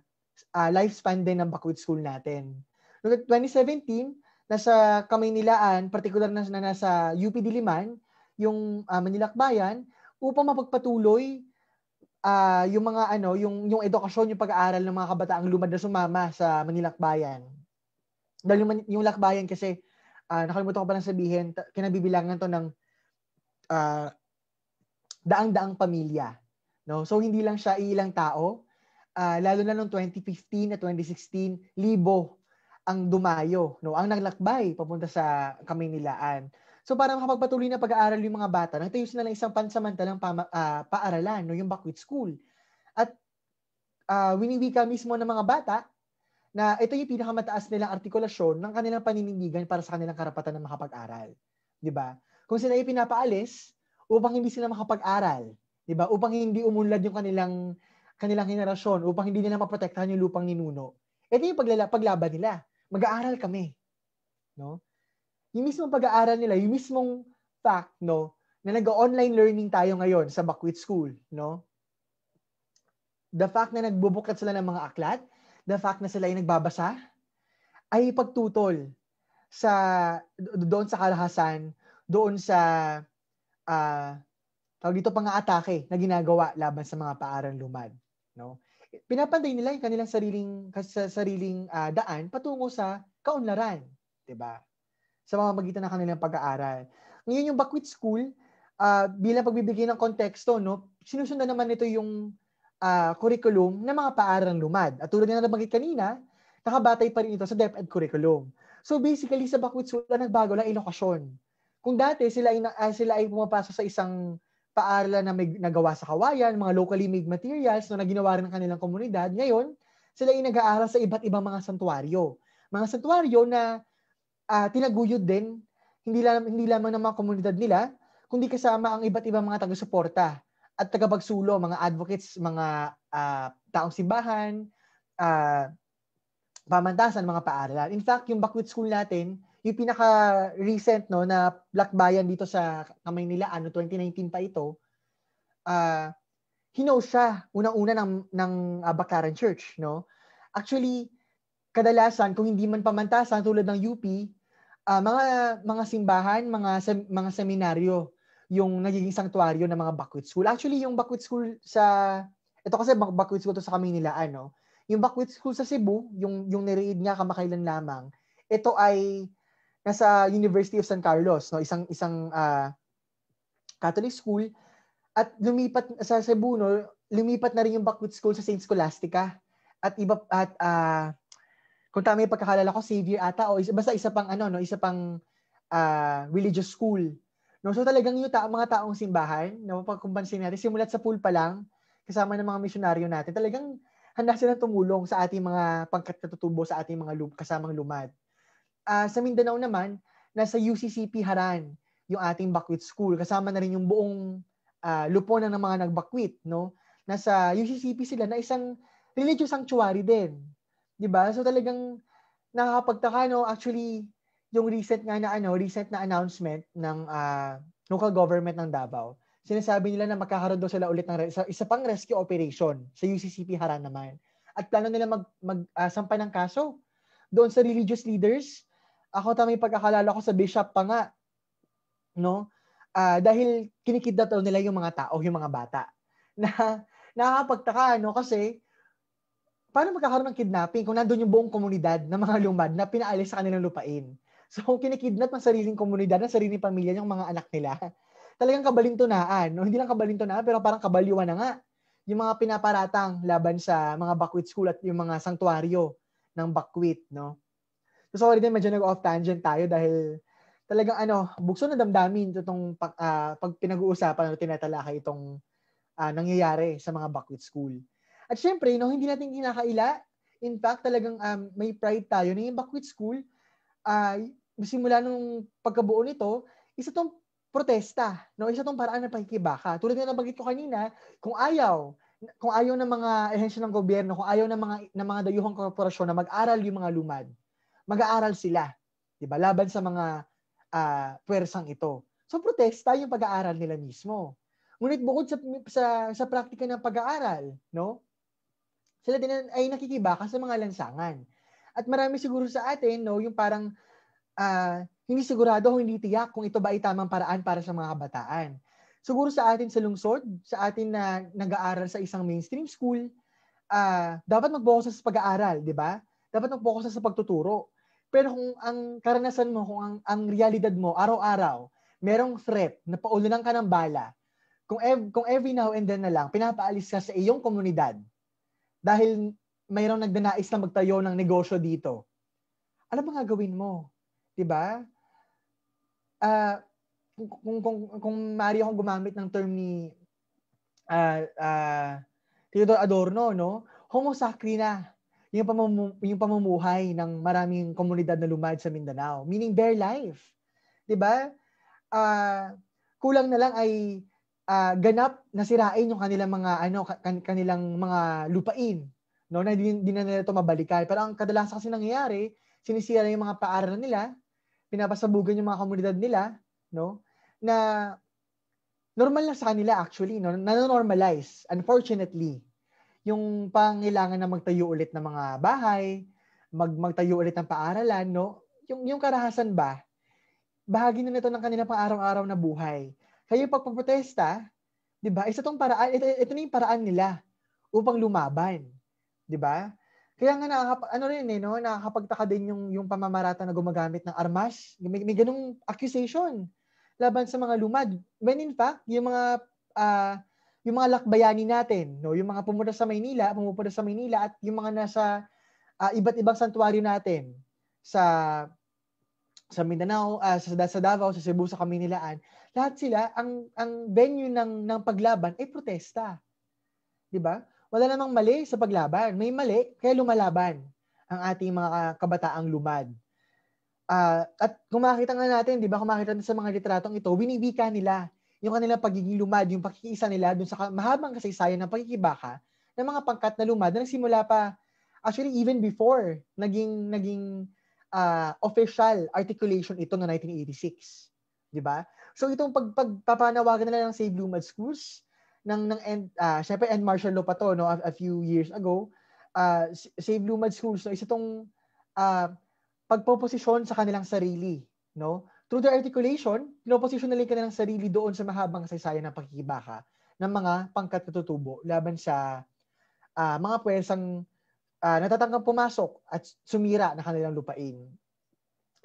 uh, lifespan din ng Bakwit School natin. Noong 2017, nasa Kamaynilaan, particular na, nasa UP Diliman, yung uh, Manilakbayan, upang mapagpatuloy uh, yung mga ano, yung yung edukasyon, yung pag-aaral ng mga kabataang lumad na sumama sa Manilakbayan. Dahil yung, yung Lakbayan kasi uh, nakalimutan ko pa lang sabihin, kinabibilangan to ng uh, daang-daang pamilya. No? So hindi lang siya ilang tao, uh, lalo na noong 2015 at 2016, libo ang dumayo, no? Ang naglakbay papunta sa Kamaynilaan. So para makapagpatuloy na pag-aaral yung mga bata, nagtayo sila ng isang pansamantalang pa, uh, ah, paaralan, no, yung backwit school. At uh, winiwika mismo ng mga bata na ito yung pinakamataas nilang artikulasyon ng kanilang paninindigan para sa kanilang karapatan na makapag-aral. Di ba? Kung sila yung pinapaalis, upang hindi sila makapag-aral, di ba? Upang hindi umunlad yung kanilang kanilang henerasyon, upang hindi nila maprotektahan yung lupang ninuno. Ito yung paglala, paglaban nila. Mag-aaral kami. No? yung mismong pag-aaral nila, yung mismong fact, no, na nag-online learning tayo ngayon sa Bakwit School, no? The fact na nagbubukat sila ng mga aklat, the fact na sila ay nagbabasa, ay pagtutol sa doon sa kalahasan, doon sa uh, tawag dito pang atake na ginagawa laban sa mga paarang lumad, no? Pinapantay nila yung kanilang sariling sa sariling uh, daan patungo sa kaunlaran, 'di ba? sa pamamagitan ng kanilang pag-aaral. Ngayon yung Bakwit School, uh, bilang pagbibigay ng konteksto, no, sinusundan naman nito yung uh, curriculum ng mga paaralang lumad. At tulad na nabanggit kanina, nakabatay pa rin ito sa DepEd curriculum. So basically, sa Bakwit School, ang nagbago lang edukasyon. Kung dati sila ay, uh, sila ay pumapasok sa isang paaralan na may nagawa sa kawayan, mga locally made materials no, na ginawa rin ng kanilang komunidad, ngayon, sila ay nag-aaral sa iba't ibang mga santuaryo. Mga santuaryo na uh, ah, tinaguyod din hindi lang hindi lamang ng mga komunidad nila kundi kasama ang iba't ibang mga taga-suporta at tagabagsulo, mga advocates, mga uh, taong simbahan, uh, pamantasan, mga paaralan. In fact, yung Bakwit School natin, yung pinaka-recent no, na Black Bayan dito sa kamay nila, ano, 2019 pa ito, uh, hino siya unang-una ng, ng uh, Baclaran Church. No? Actually, kadalasan, kung hindi man pamantasan, tulad ng UP, uh, mga mga simbahan, mga sem- mga seminaryo yung nagiging sanktuaryo ng mga Bakwit School. Actually, yung Bakwit School sa ito kasi Bakwit School to sa Kaminilaan, ano? Yung Bakwit School sa Cebu, yung yung niread niya kamakailan lamang, ito ay nasa University of San Carlos, no? Isang isang uh, Catholic school at lumipat sa Cebu, no? Lumipat na rin yung Bakwit School sa St. Scholastica at iba at uh, kung tama yung pagkakalala ko, Savior ata, o isa, basta isa pang ano, no, isa pang uh, religious school. No, so talagang yung ta- mga taong simbahan, no, pagkumpansin natin, simulat sa pool pa lang, kasama ng mga misyonaryo natin, talagang handa silang tumulong sa ating mga pangkat natutubo sa ating mga lum- kasamang lumad. Uh, sa Mindanao naman, nasa UCCP Haran, yung ating Bakwit School. Kasama na rin yung buong uh, luponan ng mga nagbakwit, no? Nasa UCCP sila na isang religious sanctuary din. 'Di ba? So talagang nakakapagtaka no actually yung recent nga na ano, recent na announcement ng uh, local government ng Davao. Sinasabi nila na magkakaroon daw sila ulit ng re- isa pang rescue operation sa UCCP Hara naman. At plano nila mag, mag uh, ng kaso doon sa religious leaders. Ako tama yung pagkakalala ko sa bishop pa nga. No? Uh, dahil kinikidnap daw nila yung mga tao, yung mga bata. Na nakakapagtaka no kasi paano magkakaroon ng kidnapping kung nandun yung buong komunidad ng mga lumad na pinaalis sa kanilang lupain? So, kinikidnap ng sariling komunidad, ng sariling pamilya, yung mga anak nila. Talagang kabalintunaan. No? Hindi lang kabalintunaan, pero parang kabaliwan na nga. Yung mga pinaparatang laban sa mga bakwit school at yung mga sanktuaryo ng bakwit. No? So, sorry din, medyo nag-off tangent tayo dahil talagang ano, bukso na damdamin itong pag, uh, pag pinag-uusapan o tinatalakay itong uh, nangyayari sa mga Bakwit school. At syempre, no, hindi natin kinakaila. In fact, talagang um, may pride tayo na yung Bakwit School, uh, simula nung pagkabuo nito, isa tong protesta, no? isa tong paraan ng pakikibaka. Tulad na nabanggit ko kanina, kung ayaw, kung ayaw ng mga ehensya ng gobyerno, kung ayaw ng mga, ng mga dayuhang korporasyon na mag-aral yung mga lumad, mag-aaral sila, di ba? Laban sa mga uh, pwersang ito. So protesta yung pag-aaral nila mismo. Ngunit bukod sa sa, sa praktika ng pag-aaral, no? sila din ay nakikibaka sa mga lansangan. At marami siguro sa atin, no, yung parang uh, hindi sigurado o hindi tiyak kung ito ba ay tamang paraan para sa mga kabataan. Siguro sa atin sa lungsod, sa atin na nag-aaral sa isang mainstream school, uh, dapat mag-focus sa pag-aaral, di ba? Dapat mag-focus sa pagtuturo. Pero kung ang karanasan mo, kung ang, ang realidad mo, araw-araw, merong threat na paulunan ka ng bala, kung, ev- kung every now and then na lang, pinapaalis ka sa iyong komunidad, dahil mayroong nagdanais na magtayo ng negosyo dito. Alam mo nga gawin mo, 'di ba? Uh, kung kung kung, kung mari akong gumamit ng term ni uh, uh, Theodore Adorno, no? Homo sacri na yung, pamum- yung pamumuhay ng maraming komunidad na lumad sa Mindanao. Meaning bare life. 'Di ba? Uh, kulang na lang ay uh, ganap nasirain yung kanilang mga ano kan- kanilang mga lupain no na hindi, hindi na nila ito mabalikan pero ang kadalasan kasi nangyayari sinisira yung mga paaralan nila pinapasabugan yung mga komunidad nila no na normal na sa kanila actually no nanonormalize unfortunately yung pangailangan na magtayo ulit ng mga bahay mag magtayo ulit ng paaralan no yung yung karahasan ba bahagi na nito ng kanilang pang-araw-araw na buhay kaya yung pagpoprotesta, di ba, isa tong paraan, ito, ito na yung paraan nila upang lumaban. Di ba? Kaya nga nakakap ano rin eh, no? nakakapagtaka din yung, yung pamamarata na gumagamit ng armas. May, may ganung accusation laban sa mga lumad. When in fact, yung mga uh, yung mga lakbayani natin, no? yung mga pumunta sa Maynila, pumupunta sa Maynila at yung mga nasa uh, iba't ibang santuario natin sa sa Mindanao, uh, sa, sa Davao, sa Cebu, sa Kaminilaan, lahat sila, ang, ang venue ng, ng paglaban ay protesta. Di ba? Wala namang mali sa paglaban. May mali, kaya lumalaban ang ating mga kabataang lumad. Uh, at kung makita nga natin, di ba, kung makita natin sa mga litratong ito, winiwika nila yung kanilang pagiging lumad, yung pakikiisa nila dun sa mahabang kasaysayan ng pagkikibaka ng mga pangkat na lumad na nagsimula pa actually even before naging naging uh, official articulation ito no 1986. 'Di ba? So itong pag pagpapanawagan nila ng Save Lumad Schools ng ng and uh, syempre and martial law pa to no a, a few years ago uh, ah, Save Lumad Schools no isa tong uh, pagpoposisyon sa kanilang sarili no through their articulation pinoposisyon nila kanilang sarili doon sa mahabang kasaysayan ng pakikibaka ng mga pangkat pangkatutubo laban sa uh, mga puwersang uh, natatangkang pumasok at sumira na kanilang lupain.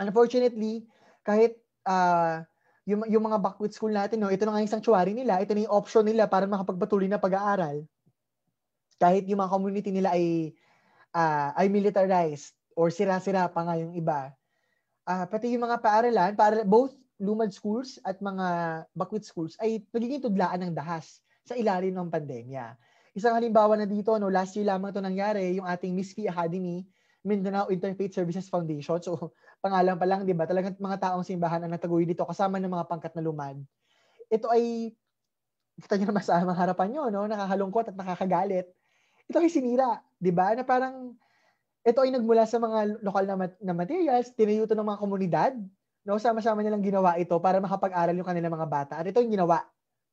Unfortunately, kahit uh, yung, yung mga backward school natin, no, ito na nga yung sanctuary nila, ito na yung option nila para makapagpatuloy na pag-aaral. Kahit yung mga community nila ay, uh, ay militarized or sira-sira pa nga yung iba. Uh, pati yung mga paaralan, para both lumad schools at mga backward schools ay nagiging tudlaan ng dahas sa ilalim ng pandemya. Isang halimbawa na dito, no, last year lamang ito nangyari, yung ating Miss Fee Academy, Mindanao Interfaith Services Foundation. So, pangalan pa lang, di ba? Talagang mga taong simbahan ang nataguyod dito kasama ng mga pangkat na lumad. Ito ay, kita nyo naman sa mga harapan nyo, no? nakakalungkot at nakakagalit. Ito ay sinira, di ba? Na parang, ito ay nagmula sa mga lokal na, mat- na materials, tinayuto ng mga komunidad, no? Sama-sama nilang ginawa ito para makapag-aral yung kanilang mga bata. At ito yung ginawa,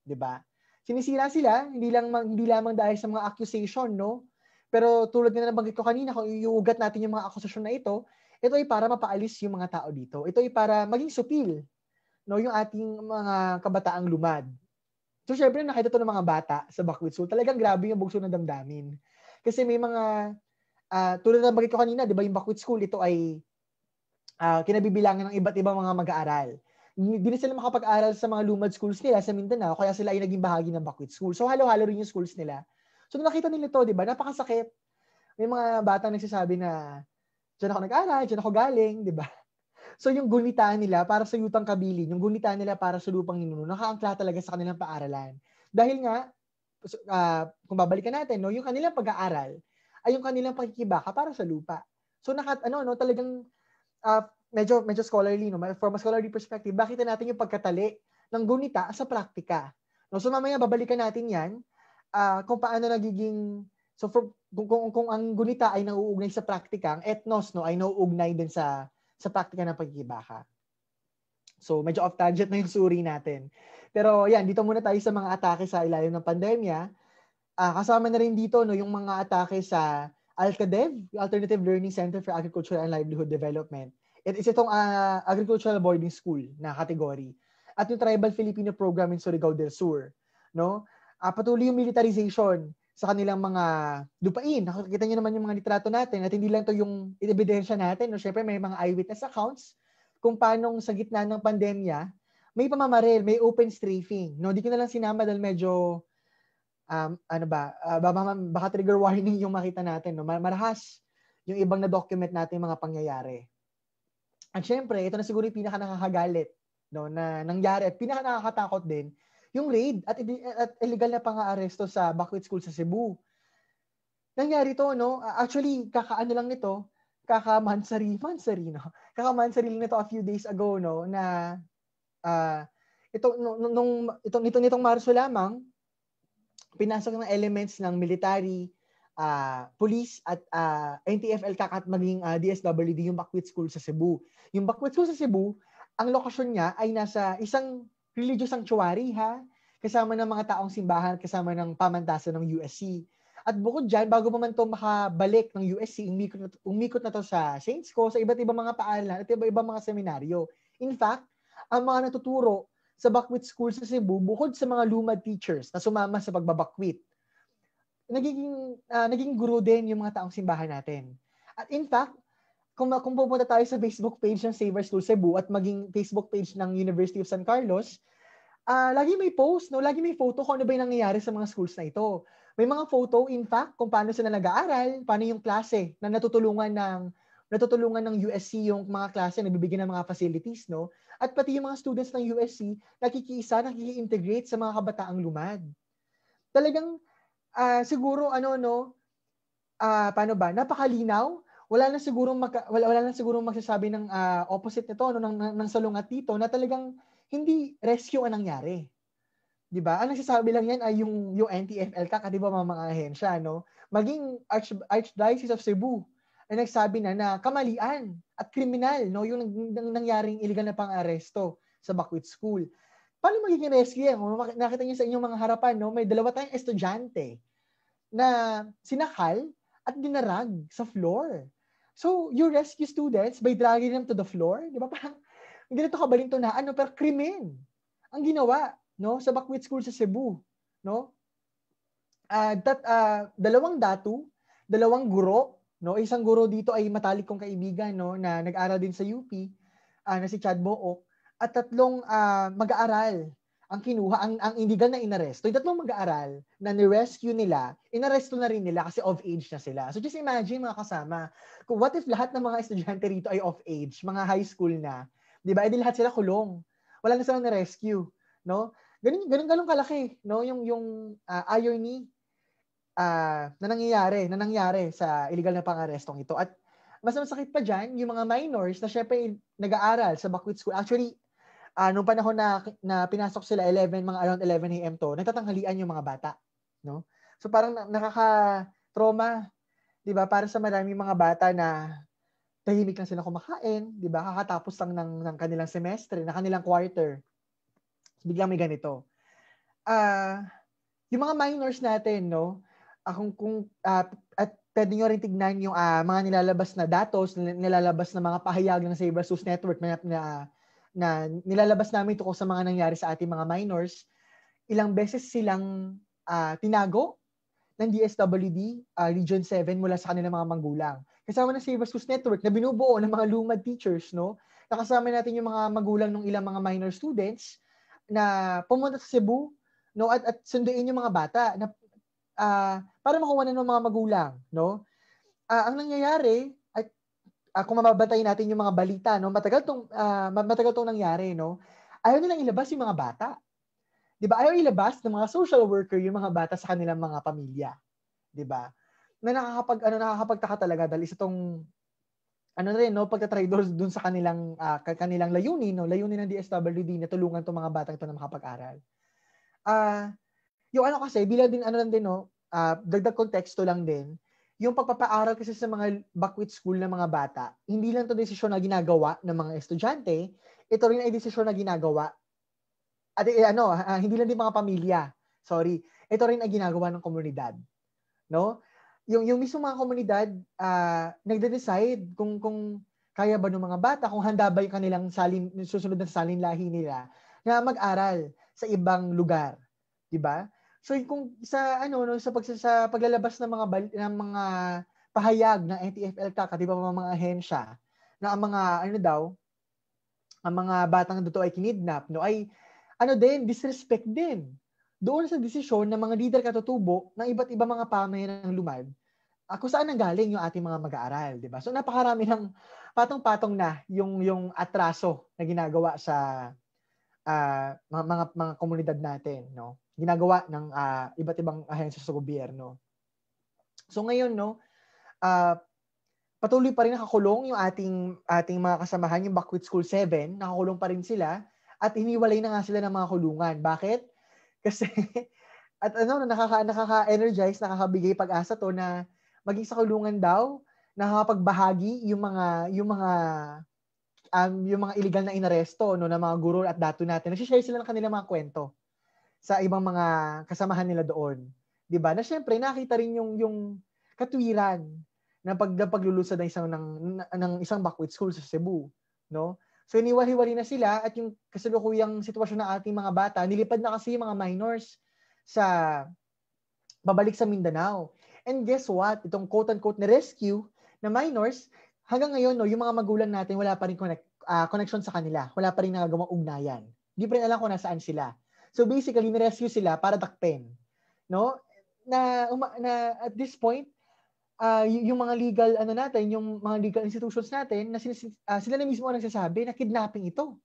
di ba? Sinisira sila, hindi lang hindi lamang dahil sa mga accusation, no? Pero tulad na nabanggit ko kanina, kung iuugat natin yung mga akusasyon na ito, ito ay para mapaalis yung mga tao dito. Ito ay para maging supil no, yung ating mga kabataang lumad. So syempre nakita to ng mga bata sa Bakwit School. Talagang grabe yung bugso ng damdamin. Kasi may mga uh, tulad ng bagay ko kanina, 'di ba yung Bakwit School ito ay uh, kinabibilangan ng iba't ibang mga mag-aaral hindi na sila makapag-aral sa mga lumad schools nila sa Mindanao, kaya sila ay naging bahagi ng Bakwit School. So, halo-halo rin yung schools nila. So, nakita nila to, di ba? Napakasakit. May mga bata nagsasabi na Diyan ako nag-aral, diyan ako galing, di ba? So yung gunita nila para sa yutang kabilin, yung gunita nila para sa lupang ninuno, nakaangkla talaga sa kanilang paaralan. Dahil nga, uh, kung babalikan natin, no, yung kanilang pag-aaral ay yung kanilang pagkikibaka para sa lupa. So nakat ano no, talagang uh, medyo medyo scholarly no, from a scholarly perspective, bakit natin yung pagkatali ng gunita sa praktika. No, so mamaya babalikan natin 'yan uh, kung paano nagiging So for, kung, kung, kung ang gunita ay nauugnay sa praktika, ang etnos no, ay nauugnay din sa, sa praktika ng pagkikibaka. So medyo off tangent na yung suri natin. Pero yan, dito muna tayo sa mga atake sa ilalim ng pandemya. Uh, kasama na rin dito no, yung mga atake sa ALCADEV, Alternative Learning Center for Agricultural and Livelihood Development. It is itong uh, agricultural boarding school na category. At yung Tribal Filipino Program in Surigao del Sur. No? Uh, patuloy yung militarization sa kanilang mga lupain. Nakikita niyo naman yung mga litrato natin at hindi lang to yung ebidensya natin. No? Siyempre may mga eyewitness accounts kung paano sa gitna ng pandemya, may pamamaril, may open strafing. No, di ko na lang sinama dahil medyo um, ano ba, uh, baka, trigger warning yung makita natin. No? Marahas yung ibang na-document natin mga pangyayari. At syempre, ito na siguro yung pinaka nakakagalit no, na nangyari at pinaka nakakatakot din yung raid at, at illegal na pang-aaresto sa Bakwit School sa Cebu. Nangyari to, no? Actually, kakaano lang nito, kakamansari, mansari, no? Kakamansari lang nito a few days ago, no? Na, uh, ito, nung, nung, ito, nitong Marso lamang, pinasok ng elements ng military, uh, police at uh, ah, NTFL kakat maging uh, DSWD yung Bakwit School sa Cebu. Yung Bakwit School sa Cebu, ang lokasyon niya ay nasa isang religious sanctuary ha, kasama ng mga taong simbahan, kasama ng pamantasan ng USC. At bukod dyan, bago pa man to makabalik ng USC, umikot na, umikot na to sa Saints ko, sa iba't ibang mga paaralan, at iba't ibang mga seminaryo. In fact, ang mga natuturo sa Bakwit school sa Cebu, bukod sa mga luma teachers na sumama sa pagbabakwit, nagiging, uh, naging guru din yung mga taong simbahan natin. At in fact, kung, kung pupunta tayo sa Facebook page ng Savers School Cebu at maging Facebook page ng University of San Carlos, uh, lagi may post, no? lagi may photo kung ano ba yung nangyayari sa mga schools na ito. May mga photo, in fact, kung paano sila nag-aaral, paano yung klase na natutulungan ng natutulungan ng USC yung mga klase na bibigyan ng mga facilities, no? At pati yung mga students ng USC, nakikiisa, nakiki-integrate sa mga kabataang lumad. Talagang, uh, siguro, ano, no, uh, paano ba, napakalinaw wala na siguro mag, wala, wala na siguro magsasabi ng uh, opposite nito ano ng, ng, ng salungat dito na talagang hindi rescue ang nangyari. 'Di ba? Ang nagsasabi lang yan ay yung yung NTFL ka, 'di ba mga, mga ahensya, no? Maging Arch, Archdiocese of Cebu ay nagsabi na na kamalian at kriminal, no, yung nang, nangyaring illegal na pang-aresto sa Bakwit School. Paano magiging rescue yan? Nakita niyo sa inyong mga harapan, no, may dalawa tayong estudyante na sinakal at dinarag sa floor. So, you rescue students by dragging them to the floor. Di ba? Parang, ganito kabaling to na, ano, pero krimen. Ang ginawa, no? Sa Bakwit School sa Cebu, no? Uh, ah, that, uh, ah, dalawang datu, dalawang guro, no? Isang guro dito ay matalik kong kaibigan, no? Na nag-aral din sa UP, uh, ah, na si Chad Book, at tatlong uh, mag-aaral ang kinuha, ang, ang illegal na inaresto, yung tatlong mag-aaral na ni-rescue nila, inaresto na rin nila kasi of age na sila. So just imagine mga kasama, kung what if lahat ng mga estudyante rito ay of age, mga high school na, di ba? E di lahat sila kulong. Wala na silang na-rescue, no? Ganun, ganun, ganun kalaki, no? Yung, yung uh, irony uh, na nangyayari, na nangyayari sa illegal na pang-arestong ito. At mas masakit pa dyan, yung mga minors na syempre nag-aaral sa Bakwit School. Actually, uh, nung panahon na, na pinasok sila 11, mga around 11 a.m. to, nagtatanghalian yung mga bata. No? So parang nakaka-trauma, di ba? Para sa maraming mga bata na tahimik lang sila kumakain, di ba? Kakatapos lang ng, ng kanilang semestre, na kanilang quarter. biglang may ganito. Uh, yung mga minors natin, no? Akong, ah, kung, uh, at pwede nyo rin tignan yung uh, mga nilalabas na datos, nilalabas na mga pahayag ng Save Network na, na na nilalabas namin tungkol sa mga nangyari sa ating mga minors, ilang beses silang uh, tinago ng DSWD uh, ah, Region 7 mula sa kanilang mga magulang. Kasama ng Save Schools Network na binubuo ng mga lumad teachers, no? Nakasama natin yung mga magulang ng ilang mga minor students na pumunta sa Cebu, no? At, at sunduin yung mga bata na uh, para makuha na ng mga magulang, no? Uh, ang nangyayari, uh, kung mababatay natin yung mga balita, no, matagal tong uh, matagal tong nangyari, no. Ayaw nilang ilabas yung mga bata. 'Di ba? Ayaw ilabas ng mga social worker yung mga bata sa kanilang mga pamilya. 'Di ba? Na nakakapag ano nakakapagtaka talaga dahil isa tong ano rin no pagka-traidors doon sa kanilang uh, kanilang layunin no layunin ng DSWD na tulungan tong mga batang to na makapag-aral. Ah uh, yung ano kasi bilang din ano lang din no uh, dagdag konteksto lang din yung pagpapaaral kasi sa mga backwit school ng mga bata, hindi lang to desisyon na ginagawa ng mga estudyante, ito rin ay desisyon na ginagawa at eh, ano, uh, hindi lang din mga pamilya. Sorry. Ito rin ay ginagawa ng komunidad. No? Yung yung mismo mga komunidad uh, nagde-decide kung kung kaya ba ng mga bata, kung handa ba yung kanilang salin, susunod na salin lahi nila na mag-aral sa ibang lugar. 'Di ba? So kung sa ano no sa pag sa paglalabas ng mga bal, ng mga pahayag ng NTFL kaka, 'di ba mga, mga ahensya na ang mga ano daw ang mga batang dito ay kinidnap no ay ano din disrespect din doon sa desisyon ng mga leader katutubo ng iba't ibang mga pamayan ng lumad ako ah, saan ang galing yung ating mga mag-aaral, 'di ba? So napakarami ng patong-patong na yung yung atraso na ginagawa sa uh, mga, mga mga komunidad natin, no? ginagawa ng uh, iba't ibang ahensya sa gobyerno. So ngayon no, uh, patuloy pa rin nakakulong yung ating ating mga kasamahan yung Backwit School 7, nakakulong pa rin sila at hiniwalay na nga sila ng mga kulungan. Bakit? Kasi at ano na nakaka nakaka-energize, nakakabigay pag-asa to na maging sa kulungan daw nakakapagbahagi yung mga yung mga um, yung mga illegal na inaresto no ng mga guro at dato natin. Nag-share sila ng kanilang mga kwento sa ibang mga kasamahan nila doon. 'Di ba? Na syempre nakita rin yung yung katwiran ng pag paglulusad ng isang ng, ng isang backward school sa Cebu, no? So iniwalhiwali na sila at yung kasalukuyang sitwasyon ng ating mga bata, nilipad na kasi yung mga minors sa babalik sa Mindanao. And guess what? Itong quote-unquote na rescue na minors, hanggang ngayon, no, yung mga magulang natin, wala pa rin connect, uh, connection sa kanila. Wala pa rin nagagawang ugnayan. Hindi pa rin alam kung nasaan sila. So basically, ni-rescue sila para dakpen. No? Na, uma, na at this point, uh, yung mga legal ano natin, yung mga legal institutions natin, na sila, uh, sila na mismo ang nagsasabi na kidnapping ito.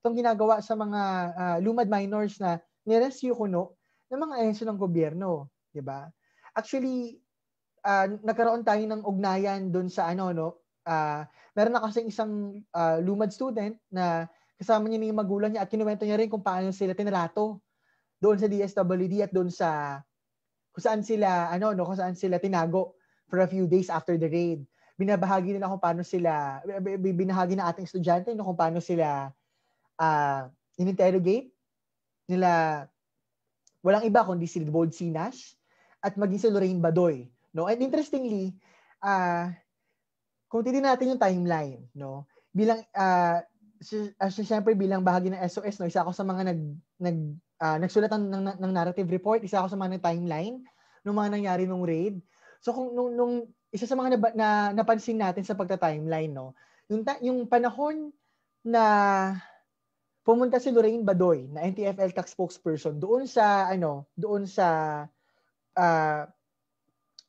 Itong ginagawa sa mga uh, lumad minors na ni-rescue kuno ng mga ahensya ng gobyerno, 'di ba? Actually, uh, nagkaroon tayo ng ugnayan doon sa ano no, uh, meron na kasi isang uh, lumad student na kasama niya yung magulang niya at kinuwento niya rin kung paano sila tinrato doon sa DSWD at doon sa kung saan sila ano no kung saan sila tinago for a few days after the raid. Binabahagi nila kung paano sila binahagi na ating estudyante no kung paano sila uh, ininterrogate nila walang iba kundi si Bold Sinas at maging si Lorraine Badoy. No? And interestingly, uh, kung titignan natin yung timeline, no? bilang uh, as ah, syempre bilang bahagi ng SOS no isa ako sa mga nag nag uh, nagsulatan ng, ng, ng narrative report isa ako sa mga ng timeline ng mga nangyari nung raid so kung nung, nung isa sa mga na, na napansin natin sa pagta-timeline no yung ta- yung panahon na pumunta si Lorraine Badoy na NTFL tax spokesperson doon sa ano doon sa uh,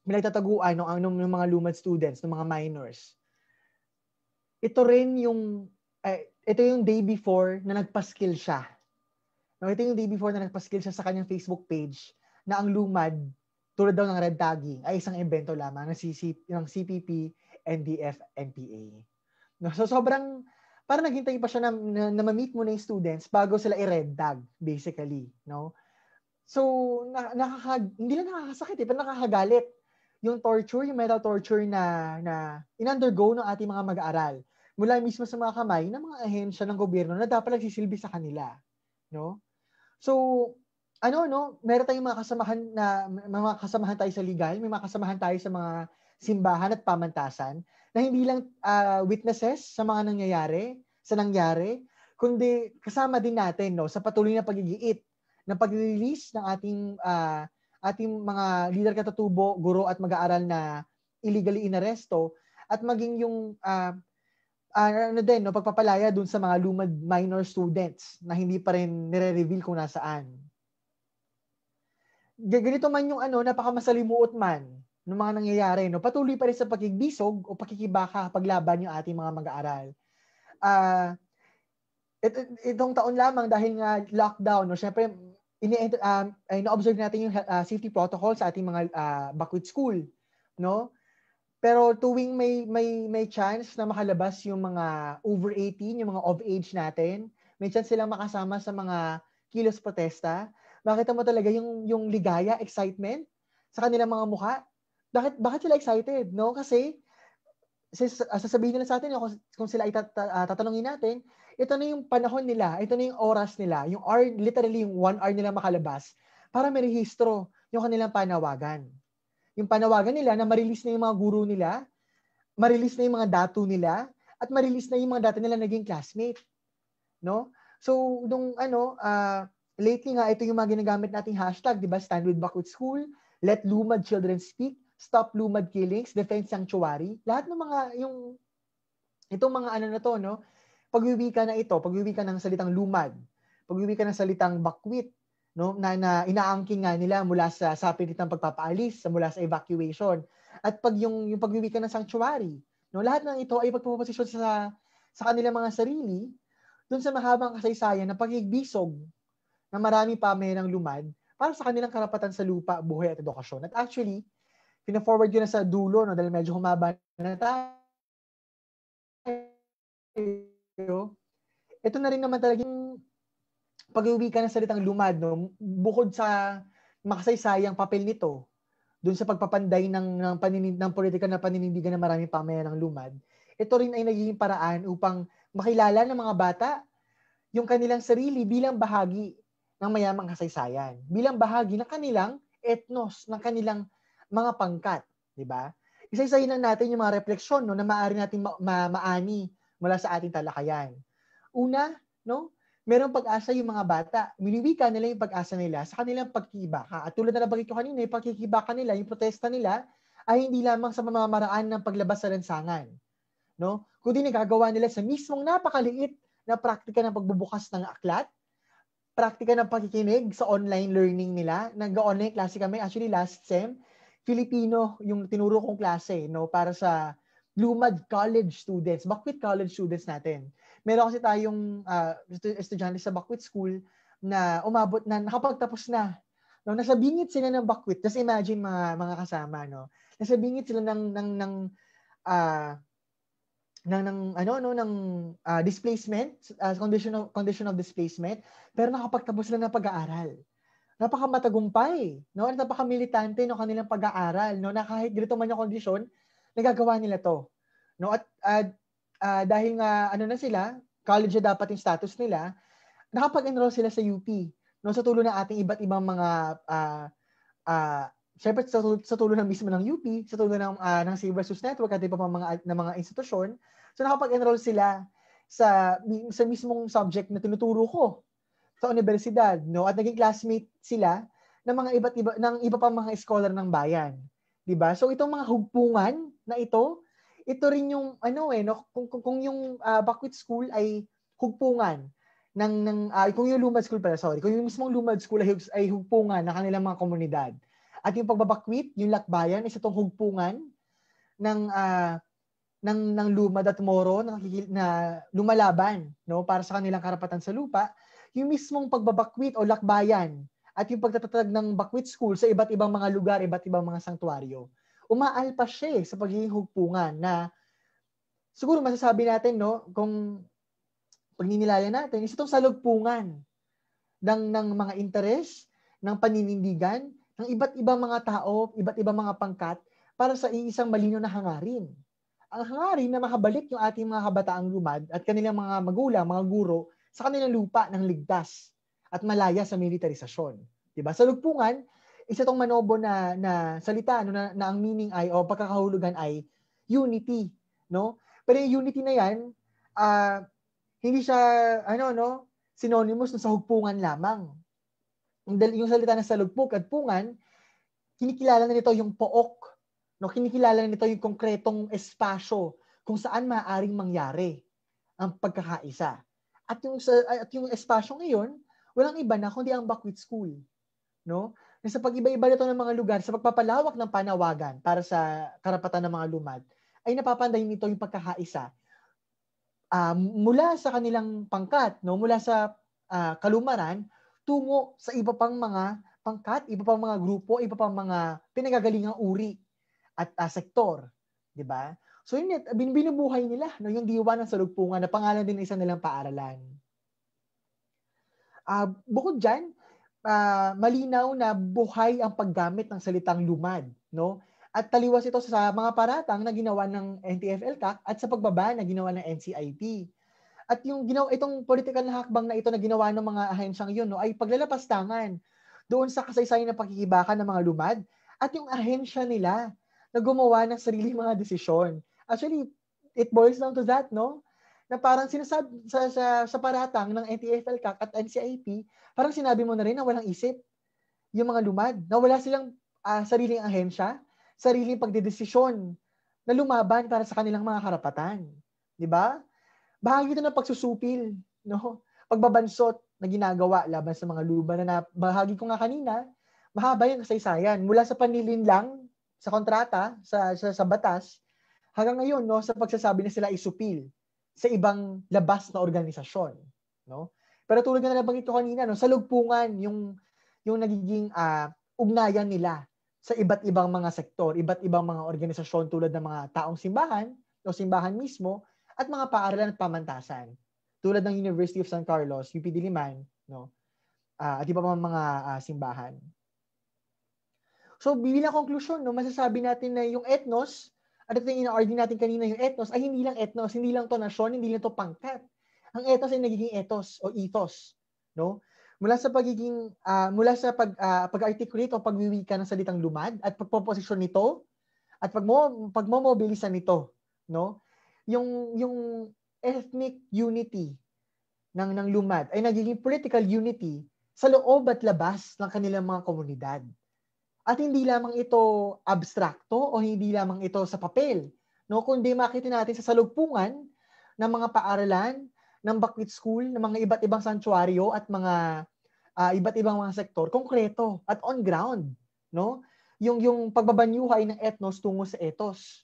pinagtataguan ng, ng, ng mga lumad students ng mga minors ito rin yung eh, ito yung day before na nagpa-skill siya. No, ito yung day before na nagpa-skill siya sa kanyang Facebook page na ang lumad tulad daw ng red tagging ay isang evento lamang ng, CCP, ng CPP, NDF, NPA. No, so sobrang para naghintay pa siya na, na, na ma-meet mo na yung students bago sila i-red tag basically, no? So na, nakaka hindi lang nakakasakit eh, pero nakakagalit yung torture, yung mental torture na na in-undergo ng ating mga mag-aaral mula mismo sa mga kamay ng mga ahensya ng gobyerno na dapat nagsisilbi sa kanila. No? So, ano, no? Meron tayong mga kasamahan na, mga kasamahan tayo sa legal, may mga kasamahan tayo sa mga simbahan at pamantasan na hindi lang uh, witnesses sa mga nangyayari, sa nangyari, kundi kasama din natin no sa patuloy na pagigiit ng pag-release ng ating uh, ating mga lider katutubo, guro at mag-aaral na illegally inaresto at maging yung uh, uh, ano din, no, pagpapalaya dun sa mga lumad minor students na hindi pa rin nire-reveal kung nasaan. Ganito man yung ano, napakamasalimuot man ng mga nangyayari, no, patuloy pa rin sa pakigbisog o pagkikibaka paglaban yung ating mga mag-aaral. Uh, it, itong taon lamang dahil nga lockdown, no, syempre, ini um, ah, observe natin yung uh, safety protocol sa ating mga uh, backward school, no? Pero tuwing may may may chance na makalabas yung mga over 18, yung mga of age natin, may chance silang makasama sa mga kilos protesta. Makita mo talaga yung yung ligaya, excitement sa kanilang mga mukha. Bakit bakit sila excited, no? Kasi ah, sasabihin nila sa atin kung, kung sila ah, tatanungin natin, ito na yung panahon nila, ito na yung oras nila, yung hour, literally yung one hour nila makalabas para merehistro yung kanilang panawagan yung panawagan nila na marilis na yung mga guru nila, marilis na yung mga dato nila, at marilis na yung mga data nila naging classmate. No? So, nung ano, uh, lately nga, ito yung mga ginagamit nating hashtag, di ba? Stand with Backward School, Let Lumad Children Speak, Stop Lumad Killings, Defend Sanctuary. Lahat ng mga, yung, itong mga ano na to, no? pag na ito, pag ng salitang lumad, pag ng salitang bakwit, no na, na inaangking nga nila mula sa sapilit ng pagpapaalis, mula sa evacuation at pag yung yung pagwiwika ng sanctuary. No lahat ng ito ay pagpoposisyon sa sa kanilang mga sarili doon sa mahabang kasaysayan na pagigbisog na marami pa may nang lumad para sa kanilang karapatan sa lupa, buhay at edukasyon. At actually, pina-forward yun na sa dulo no, dahil medyo humaba na tayo. Ito na rin naman talagang pag-uwi ka ng salitang lumad, no, bukod sa makasaysayang papel nito, doon sa pagpapanday ng, ng, paninig, ng politika na paninindigan ng maraming pamayan ng lumad, ito rin ay nagiging paraan upang makilala ng mga bata yung kanilang sarili bilang bahagi ng mayamang kasaysayan, bilang bahagi ng kanilang etnos, ng kanilang mga pangkat, di ba? Isa-isahin lang natin yung mga refleksyon no, na maaari natin ma- ma- maani mula sa ating talakayan. Una, no, merong pag-asa yung mga bata. Miniwika nila yung pag-asa nila sa kanilang pagkibaka. At tulad na nabanggit ko kanina, yung pagkikibaka nila, yung protesta nila, ay hindi lamang sa pamamaraan ng paglabas sa lansangan. No? Kundi nagagawa nila sa mismong napakaliit na praktika ng pagbubukas ng aklat, praktika ng pagkikinig sa online learning nila. Nag-online klase kami, actually last sem, Filipino yung tinuro kong klase no para sa Lumad college students, Bakwit college students natin. Meron kasi tayong uh, estudyante sa Bakwit School na umabot na nakapagtapos na. No, nasa bingit sila ng Bakwit. Just imagine mga mga kasama no. Nasa bingit sila ng ng ng uh, ng ng ano no ng uh, displacement, uh, condition of condition of displacement, pero nakapagtapos sila ng pag-aaral napaka matagumpay, no? At napaka militante no kanilang pag-aaral, no? Na kahit dito man yung condition nagagawa nila to. No? At uh, uh, dahil nga ano na sila, college na dapat yung status nila, nakapag-enroll sila sa UP. No? Sa tulong ng ating iba't ibang mga uh, ah, uh, ah, Siyempre, sa, sa tulong ng mismo ng UP, sa tulong ng, uh, ng Civil Versus Network at iba pang mga, ng mga institusyon, so nakapag-enroll sila sa, sa mismong subject na tinuturo ko sa universidad. No? At naging classmate sila ng mga iba't iba, ng iba pa mga scholar ng bayan. 'di ba? So itong mga hugpungan na ito, ito rin yung ano eh no, kung, kung, kung yung uh, ah, backwit school ay hugpungan ng ng uh, kung yung Lumad School pala, sorry, kung yung mismong Lumad School ay, ay hugpungan ng kanilang mga komunidad. At yung pagbabakwit, yung lakbayan isa itong hugpungan ng uh, ng ng Lumad at Moro na, na lumalaban no para sa kanilang karapatan sa lupa. Yung mismong pagbabakwit o lakbayan at yung pagtatatag ng Bakwit school sa iba't ibang mga lugar, iba't ibang mga sanktuaryo. Umaalpas siya eh, sa pagiging hugpungan na siguro masasabi natin no, kung pagninilaya natin, is itong salugpungan ng, ng mga interes, ng paninindigan, ng iba't ibang mga tao, iba't ibang mga pangkat para sa iisang malinaw na hangarin. Ang hangarin na makabalik yung ating mga kabataang lumad at kanilang mga magulang, mga guro sa kanilang lupa ng ligtas at malaya sa militarisasyon. 'Di ba? Sa lugpungan, isa tong manobo na na salita no, na, na ang meaning ay o pagkakahulugan ay unity, no? Pero yung unity na 'yan, uh, hindi siya ano no, synonymous sa hugpungan lamang. Yung, yung salita na salugpok at pungan, kinikilala na nito yung pook. No, kinikilala na nito yung konkretong espasyo kung saan maaaring mangyari ang pagkakaisa. At yung, at yung espasyo ngayon walang iba na kundi ang Buckwheat School. No? Na sa pag-iba-iba nito ng mga lugar, sa pagpapalawak ng panawagan para sa karapatan ng mga lumad, ay napapanday nito yung pagkakaisa uh, mula sa kanilang pangkat, no? mula sa uh, kalumaran, tungo sa iba pang mga pangkat, iba pang mga grupo, iba pang mga pinagagalingang uri at uh, sektor, 'di ba? So yun, binubuhay nila no yung diwa ng salugpungan na pangalan din ng isang nilang paaralan. Uh, bukod dyan, uh, malinaw na buhay ang paggamit ng salitang lumad. No? At taliwas ito sa mga paratang na ginawa ng NTFL-TAC at sa pagbaba na ginawa ng NCIP. At yung ginawa itong political na hakbang na ito na ginawa ng mga ahensyang yun no, ay paglalapastangan doon sa kasaysayan ng pakikibakan ng mga lumad at yung ahensya nila na gumawa ng sarili mga desisyon. Actually, it boils down to that, no? na parang sinasab sa, sa, sa paratang ng NTFL CAC at NCIP, parang sinabi mo na rin na walang isip yung mga lumad, na wala silang uh, sariling ahensya, sariling pagdedesisyon na lumaban para sa kanilang mga karapatan. Di ba? Bahagi ito ng pagsusupil, no? pagbabansot na ginagawa laban sa mga lumad na, na bahagi ko nga kanina, mahaba yung kasaysayan. Mula sa panilin lang, sa kontrata, sa, sa, sa batas, hanggang ngayon, no, sa pagsasabi na sila isupil sa ibang labas na organisasyon, no? Pero tulad ng nabanggit ito kanina, no, sa lugpungan yung yung nagiging uh, ugnayan nila sa iba't ibang mga sektor, iba't ibang mga organisasyon tulad ng mga taong simbahan o simbahan mismo at mga paaralan at pamantasan tulad ng University of San Carlos, UP Diliman, no? Uh, at iba pang mga uh, simbahan. So bilang konklusyon, no, masasabi natin na yung ethnos at ito yung ina-argue natin kanina, yung ethos ay hindi lang ethnos, hindi lang to nasyon, hindi lang to pangkat. Ang ethos ay nagiging ethos o ethos, no? Mula sa pagiging uh, mula sa pag uh, pag-articulate o pagwiwika ng salitang lumad at pagpoposisyon nito at pagmo, mo pagmomobilisan nito, no? Yung yung ethnic unity ng ng lumad ay nagiging political unity sa loob at labas ng kanilang mga komunidad. At hindi lamang ito abstrakto o hindi lamang ito sa papel, no? kundi makita natin sa salugpungan ng mga paaralan, ng bakwit School, ng mga iba't ibang santuaryo at mga uh, iba't ibang mga sektor, konkreto at on ground. No? Yung, yung pagbabanyuhay ng ethnos tungo sa ethos.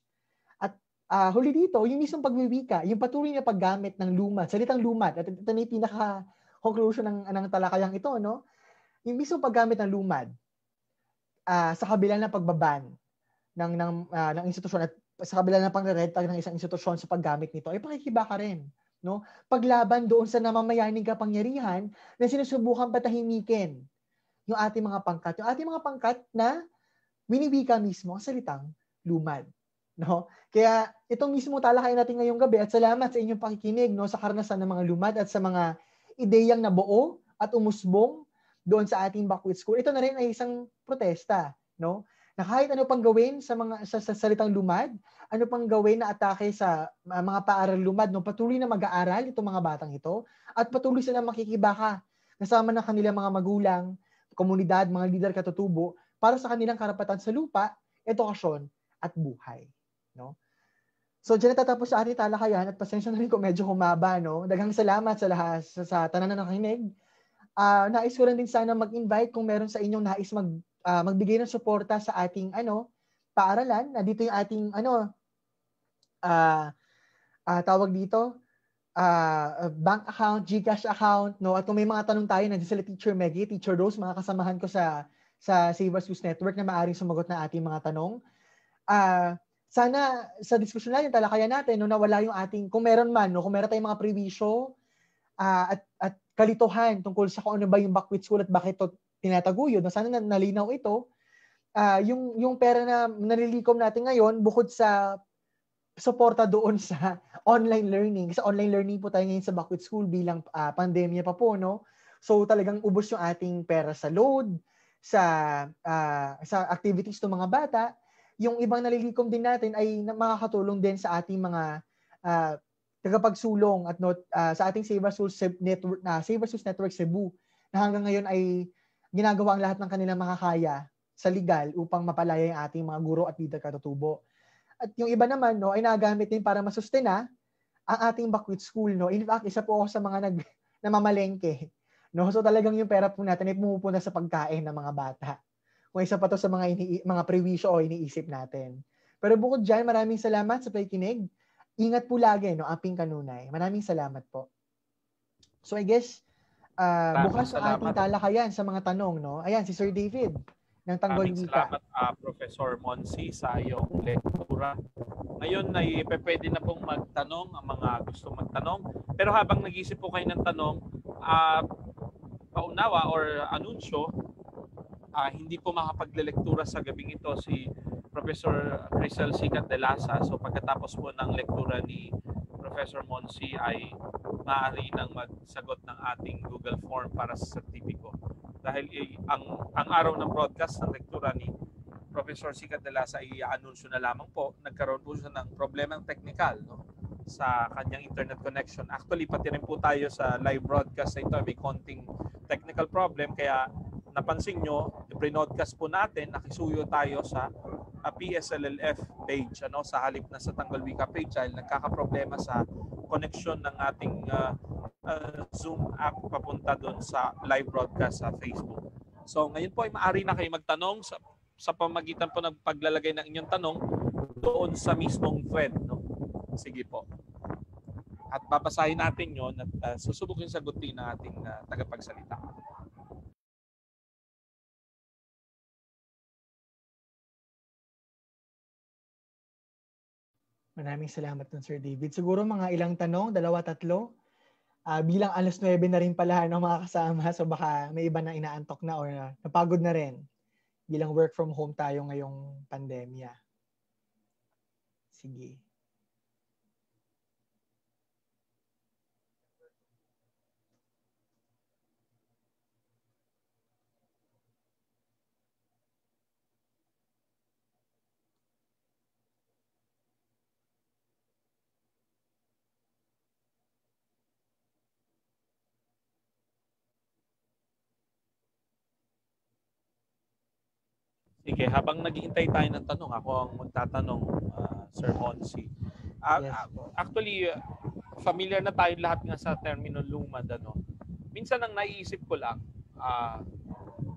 At uh, huli dito, yung mismong pagwiwika, yung patuloy na paggamit ng lumad, salitang lumad, at ito na yung pinaka-conclusion ng, ng talakayang ito, no? yung mismong paggamit ng lumad uh, sa kabila ng pagbaban ng ng uh, ng institusyon at sa kabila ng pangre-red tag ng isang institusyon sa paggamit nito ay pakikiba ka rin no paglaban doon sa namamayaning kapangyarihan na sinusubukan patahimikin yung ating mga pangkat yung ating mga pangkat na winiwika mismo ang salitang lumad no kaya itong mismo talakayan natin ngayong gabi at salamat sa inyong pakikinig no sa karanasan ng mga lumad at sa mga ideyang nabuo at umusbong doon sa ating backward school. Ito na rin ay isang protesta, no? Na kahit ano pang gawin sa mga sa, sa salitang lumad, ano pang gawin na atake sa uh, mga paaral lumad, no? Patuloy na mag-aaral itong mga batang ito at patuloy silang makikibaka kasama ng kanilang mga magulang, komunidad, mga lider katutubo para sa kanilang karapatan sa lupa, edukasyon at buhay, no? So diyan natatapos sa ating talakayan at pasensya na rin kung medyo humaba, no? Daghang salamat sa lahat sa, sa tanan na nakinig uh, nais ko rin din sana mag-invite kung meron sa inyong nais mag, uh, magbigay ng suporta sa ating ano, paaralan. Nandito yung ating ano, uh, uh, tawag dito, uh, bank account, GCash account, no? At kung may mga tanong tayo, nandiyan sila Teacher Maggie, Teacher Rose, mga kasamahan ko sa sa Savers News Network na maaaring sumagot na ating mga tanong. Uh, sana sa diskusyon natin, talakayan natin, no, wala yung ating, kung meron man, no, kung meron tayong mga pre-wisyo, uh, at, at kalituhan tungkol sa kung ano ba yung backwit school at bakit ito tinataguyod. Na sana nalinaw ito. Uh, yung, yung pera na nalilikom natin ngayon, bukod sa suporta doon sa online learning. Sa online learning po tayo ngayon sa backwit school bilang uh, pandemya pa po, no? So talagang ubos yung ating pera sa load, sa uh, sa activities ng mga bata. Yung ibang nalilikom din natin ay makakatulong din sa ating mga uh, tagapagsulong at not, uh, sa ating Save Us Network, na uh, Save Us Network Cebu na hanggang ngayon ay ginagawa ang lahat ng kanilang makakaya sa legal upang mapalaya ang ating mga guro at leader katutubo. At yung iba naman no ay nagagamit din para masustena ang ating Bakwit School no. In fact, isa po ako sa mga nag namamalengke. No, so talagang yung pera po natin ay pumupunta sa pagkain ng mga bata. Kung isa pa to sa mga ini, mga prewisyo o iniisip natin. Pero bukod diyan, maraming salamat sa pakikinig ingat po lagi, no, aping kanunay. Maraming salamat po. So I guess, uh, bukas ang ating talakayan sa mga tanong, no? Ayan, si Sir David ng Tanggol Maraming Wika. salamat, uh, Professor Monsi, sa iyong lektura. Ngayon, ay pwede na pong magtanong ang mga gusto magtanong. Pero habang nag-iisip po kayo ng tanong, uh, paunawa or anunsyo, uh, hindi po makapaglelektura sa gabing ito si Professor Crisel Sikat de Lasa. So pagkatapos po ng lektura ni Professor Monsi ay maaari nang magsagot ng ating Google Form para sa sertipiko. Dahil eh, ang, ang araw ng broadcast ng lektura ni Professor Sikat de Lasa ay i-anunsyo na lamang po. Nagkaroon po siya ng problemang teknikal no? sa kanyang internet connection. Actually, pati rin po tayo sa live broadcast na ito may konting technical problem kaya napansin nyo, pre-broadcast po natin, nakisuyo tayo sa uh, ah, PSLLF page ano sa halip na sa Tanggal Wika page dahil nagkakaproblema sa connection ng ating uh, uh, Zoom app papunta doon sa live broadcast sa Facebook. So ngayon po ay maaari na kayo magtanong sa, sa pamagitan po ng paglalagay ng inyong tanong doon sa mismong thread. No? Sige po. At babasahin natin yon at uh, susubukin sagutin ng ating uh, tagapagsalita. Maraming salamat nun, Sir David. Siguro mga ilang tanong, dalawa, tatlo. Uh, bilang alas 9 na rin pala ng mga kasama, so baka may iba na inaantok na or na, napagod na rin bilang work from home tayo ngayong pandemya. Sige. Okay, habang naghihintay tayo ng tanong, ako ang magtatanong, uh, Sir Monsi. Uh, yes. Ah, actually, familiar na tayo lahat nga sa termino lumad. Ano? Minsan ang naiisip ko lang, uh,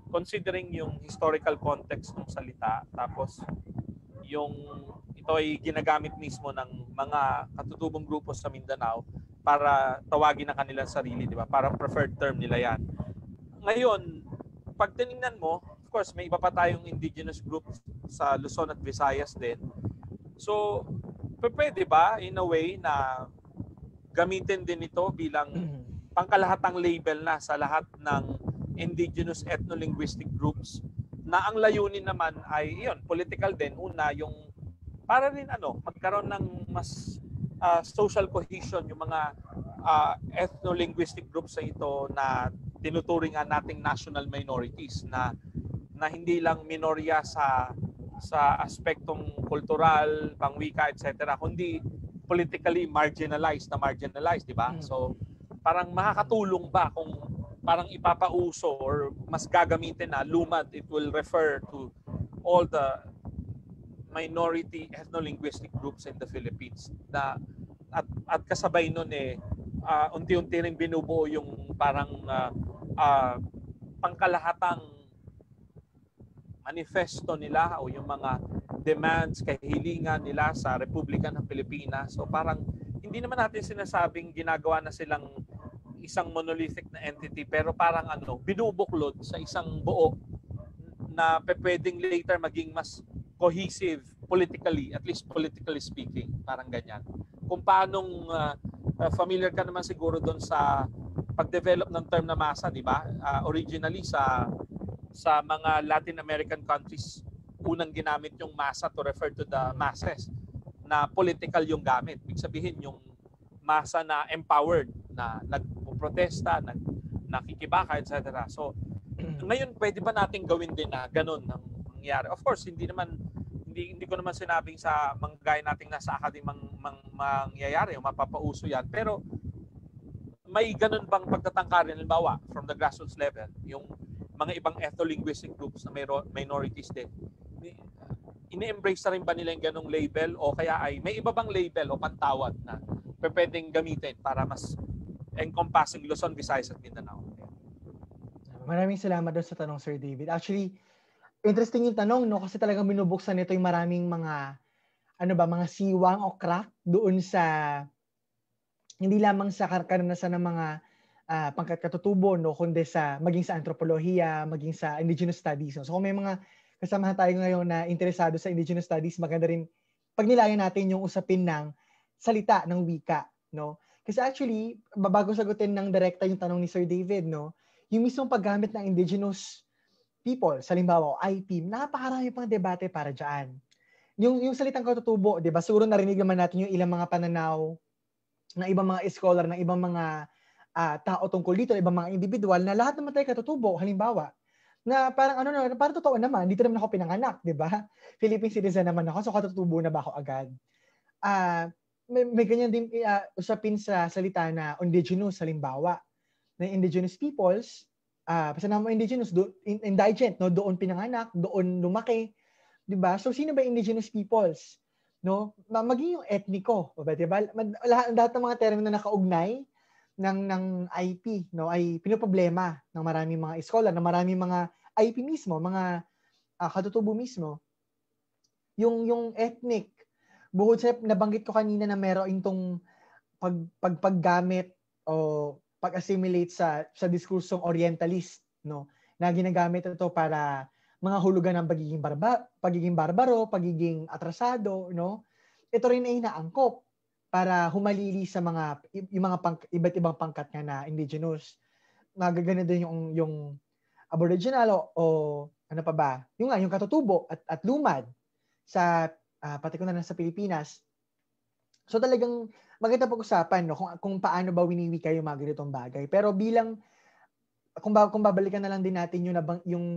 considering yung historical context ng salita, tapos yung ito ay ginagamit mismo ng mga katutubong grupo sa Mindanao para tawagin ang kanilang sarili, di ba? Para preferred term nila yan. Ngayon, pag tinignan mo, course, may iba pa tayong indigenous groups sa Luzon at Visayas din. So, pwede ba in a way na gamitin din ito bilang mm-hmm. pangkalahatang label na sa lahat ng indigenous ethno-linguistic groups na ang layunin naman ay yon political din una yung para rin ano magkaroon ng mas uh, social cohesion yung mga uh, ethno-linguistic groups sa ito na tinuturing nating national minorities na na hindi lang minorya sa sa aspektong kultural, pangwika, etc. kundi politically marginalized na marginalized, di ba? Mm. So parang makakatulong ba kung parang ipapauso or mas gagamitin na lumad it will refer to all the minority ethno-linguistic groups in the Philippines na at, at kasabay nun eh uh, unti-unti rin binubuo yung parang uh, uh, pangkalahatang manifesto nila o yung mga demands, kahilingan nila sa Republika ng Pilipinas. So parang hindi naman natin sinasabing ginagawa na silang isang monolithic na entity pero parang ano, binubuklod sa isang buo na pwedeng later maging mas cohesive politically, at least politically speaking, parang ganyan. Kung paanong uh, familiar ka naman siguro doon sa pagdevelop ng term na masa, di ba? Uh, originally sa sa mga Latin American countries, unang ginamit yung masa to refer to the masses na political yung gamit. Ibig sabihin yung masa na empowered na nagpo-protesta, nag nakikibaka, etc. So, ngayon pwede ba nating gawin din na ganun ang mangyari? Of course, hindi naman hindi hindi ko naman sinabing sa manggay nating nasa academy mang, mang, mangyayari o mapapauso yan. Pero may ganun bang pagtatangka rin, halimbawa, from the grassroots level, yung mga ibang ethno-linguistic groups na may minorities din. Uh, Ini-embrace na rin ba nila yung ganong label o kaya ay may iba bang label o pantawad na pwedeng gamitin para mas encompassing Luzon, Visayas at Mindanao? Maraming salamat doon sa tanong, Sir David. Actually, interesting yung tanong, no? Kasi talagang binubuksan nito yung maraming mga, ano ba, mga siwang o crack doon sa, hindi lamang sa karanasan ng mga uh, pangkat katutubo, no, kundi sa, maging sa antropolohiya, maging sa indigenous studies. No? So kung may mga kasama tayo ngayon na interesado sa indigenous studies, maganda rin pag natin yung usapin ng salita ng wika, no? Kasi actually, bago sagutin ng direkta yung tanong ni Sir David, no? Yung mismong paggamit ng indigenous people, salimbawa, IP, napakarami pang debate para diyan. Yung, yung salitang katutubo, di ba? Siguro narinig naman natin yung ilang mga pananaw ng ibang mga scholar, ng ibang mga uh, tao tungkol dito, ibang mga individual na lahat naman tayo katutubo, halimbawa, na parang ano na, parang totoo naman, dito naman ako pinanganak, di ba? Philippine citizen naman ako, so katutubo na ba ako agad? Uh, may, may ganyan din uh, usapin sa salita na indigenous, halimbawa, na indigenous peoples, uh, pasanama naman indigenous, do, in, indigent, no? doon pinanganak, doon lumaki, di ba? So sino ba indigenous peoples? No? Maging yung etniko, diba? diba? Lahat, lahat ng mga termino na nakaugnay ng ng IP no ay pinoproblema ng maraming mga eskola, ng maraming mga IP mismo, mga uh, katutubo mismo. Yung yung ethnic bukod sa nabanggit ko kanina na meron itong pag, pagpaggamit o pag-assimilate sa sa diskursong orientalist no na ginagamit ito para mga hulugan ng pagiging barba, pagiging barbaro, pagiging atrasado, no? Ito rin ay naangkop para humalili sa mga yung mga pang, iba't ibang pangkat nga na indigenous. Magagana din yung yung aboriginal o, o ano pa ba? Yung nga yung katutubo at at lumad sa uh, ah, patikulan na sa Pilipinas. So talagang maganda pag-usapan no kung kung paano ba winiwika yung mga ganitong bagay. Pero bilang kung, ba, kung babalikan na lang din natin yung nabang yung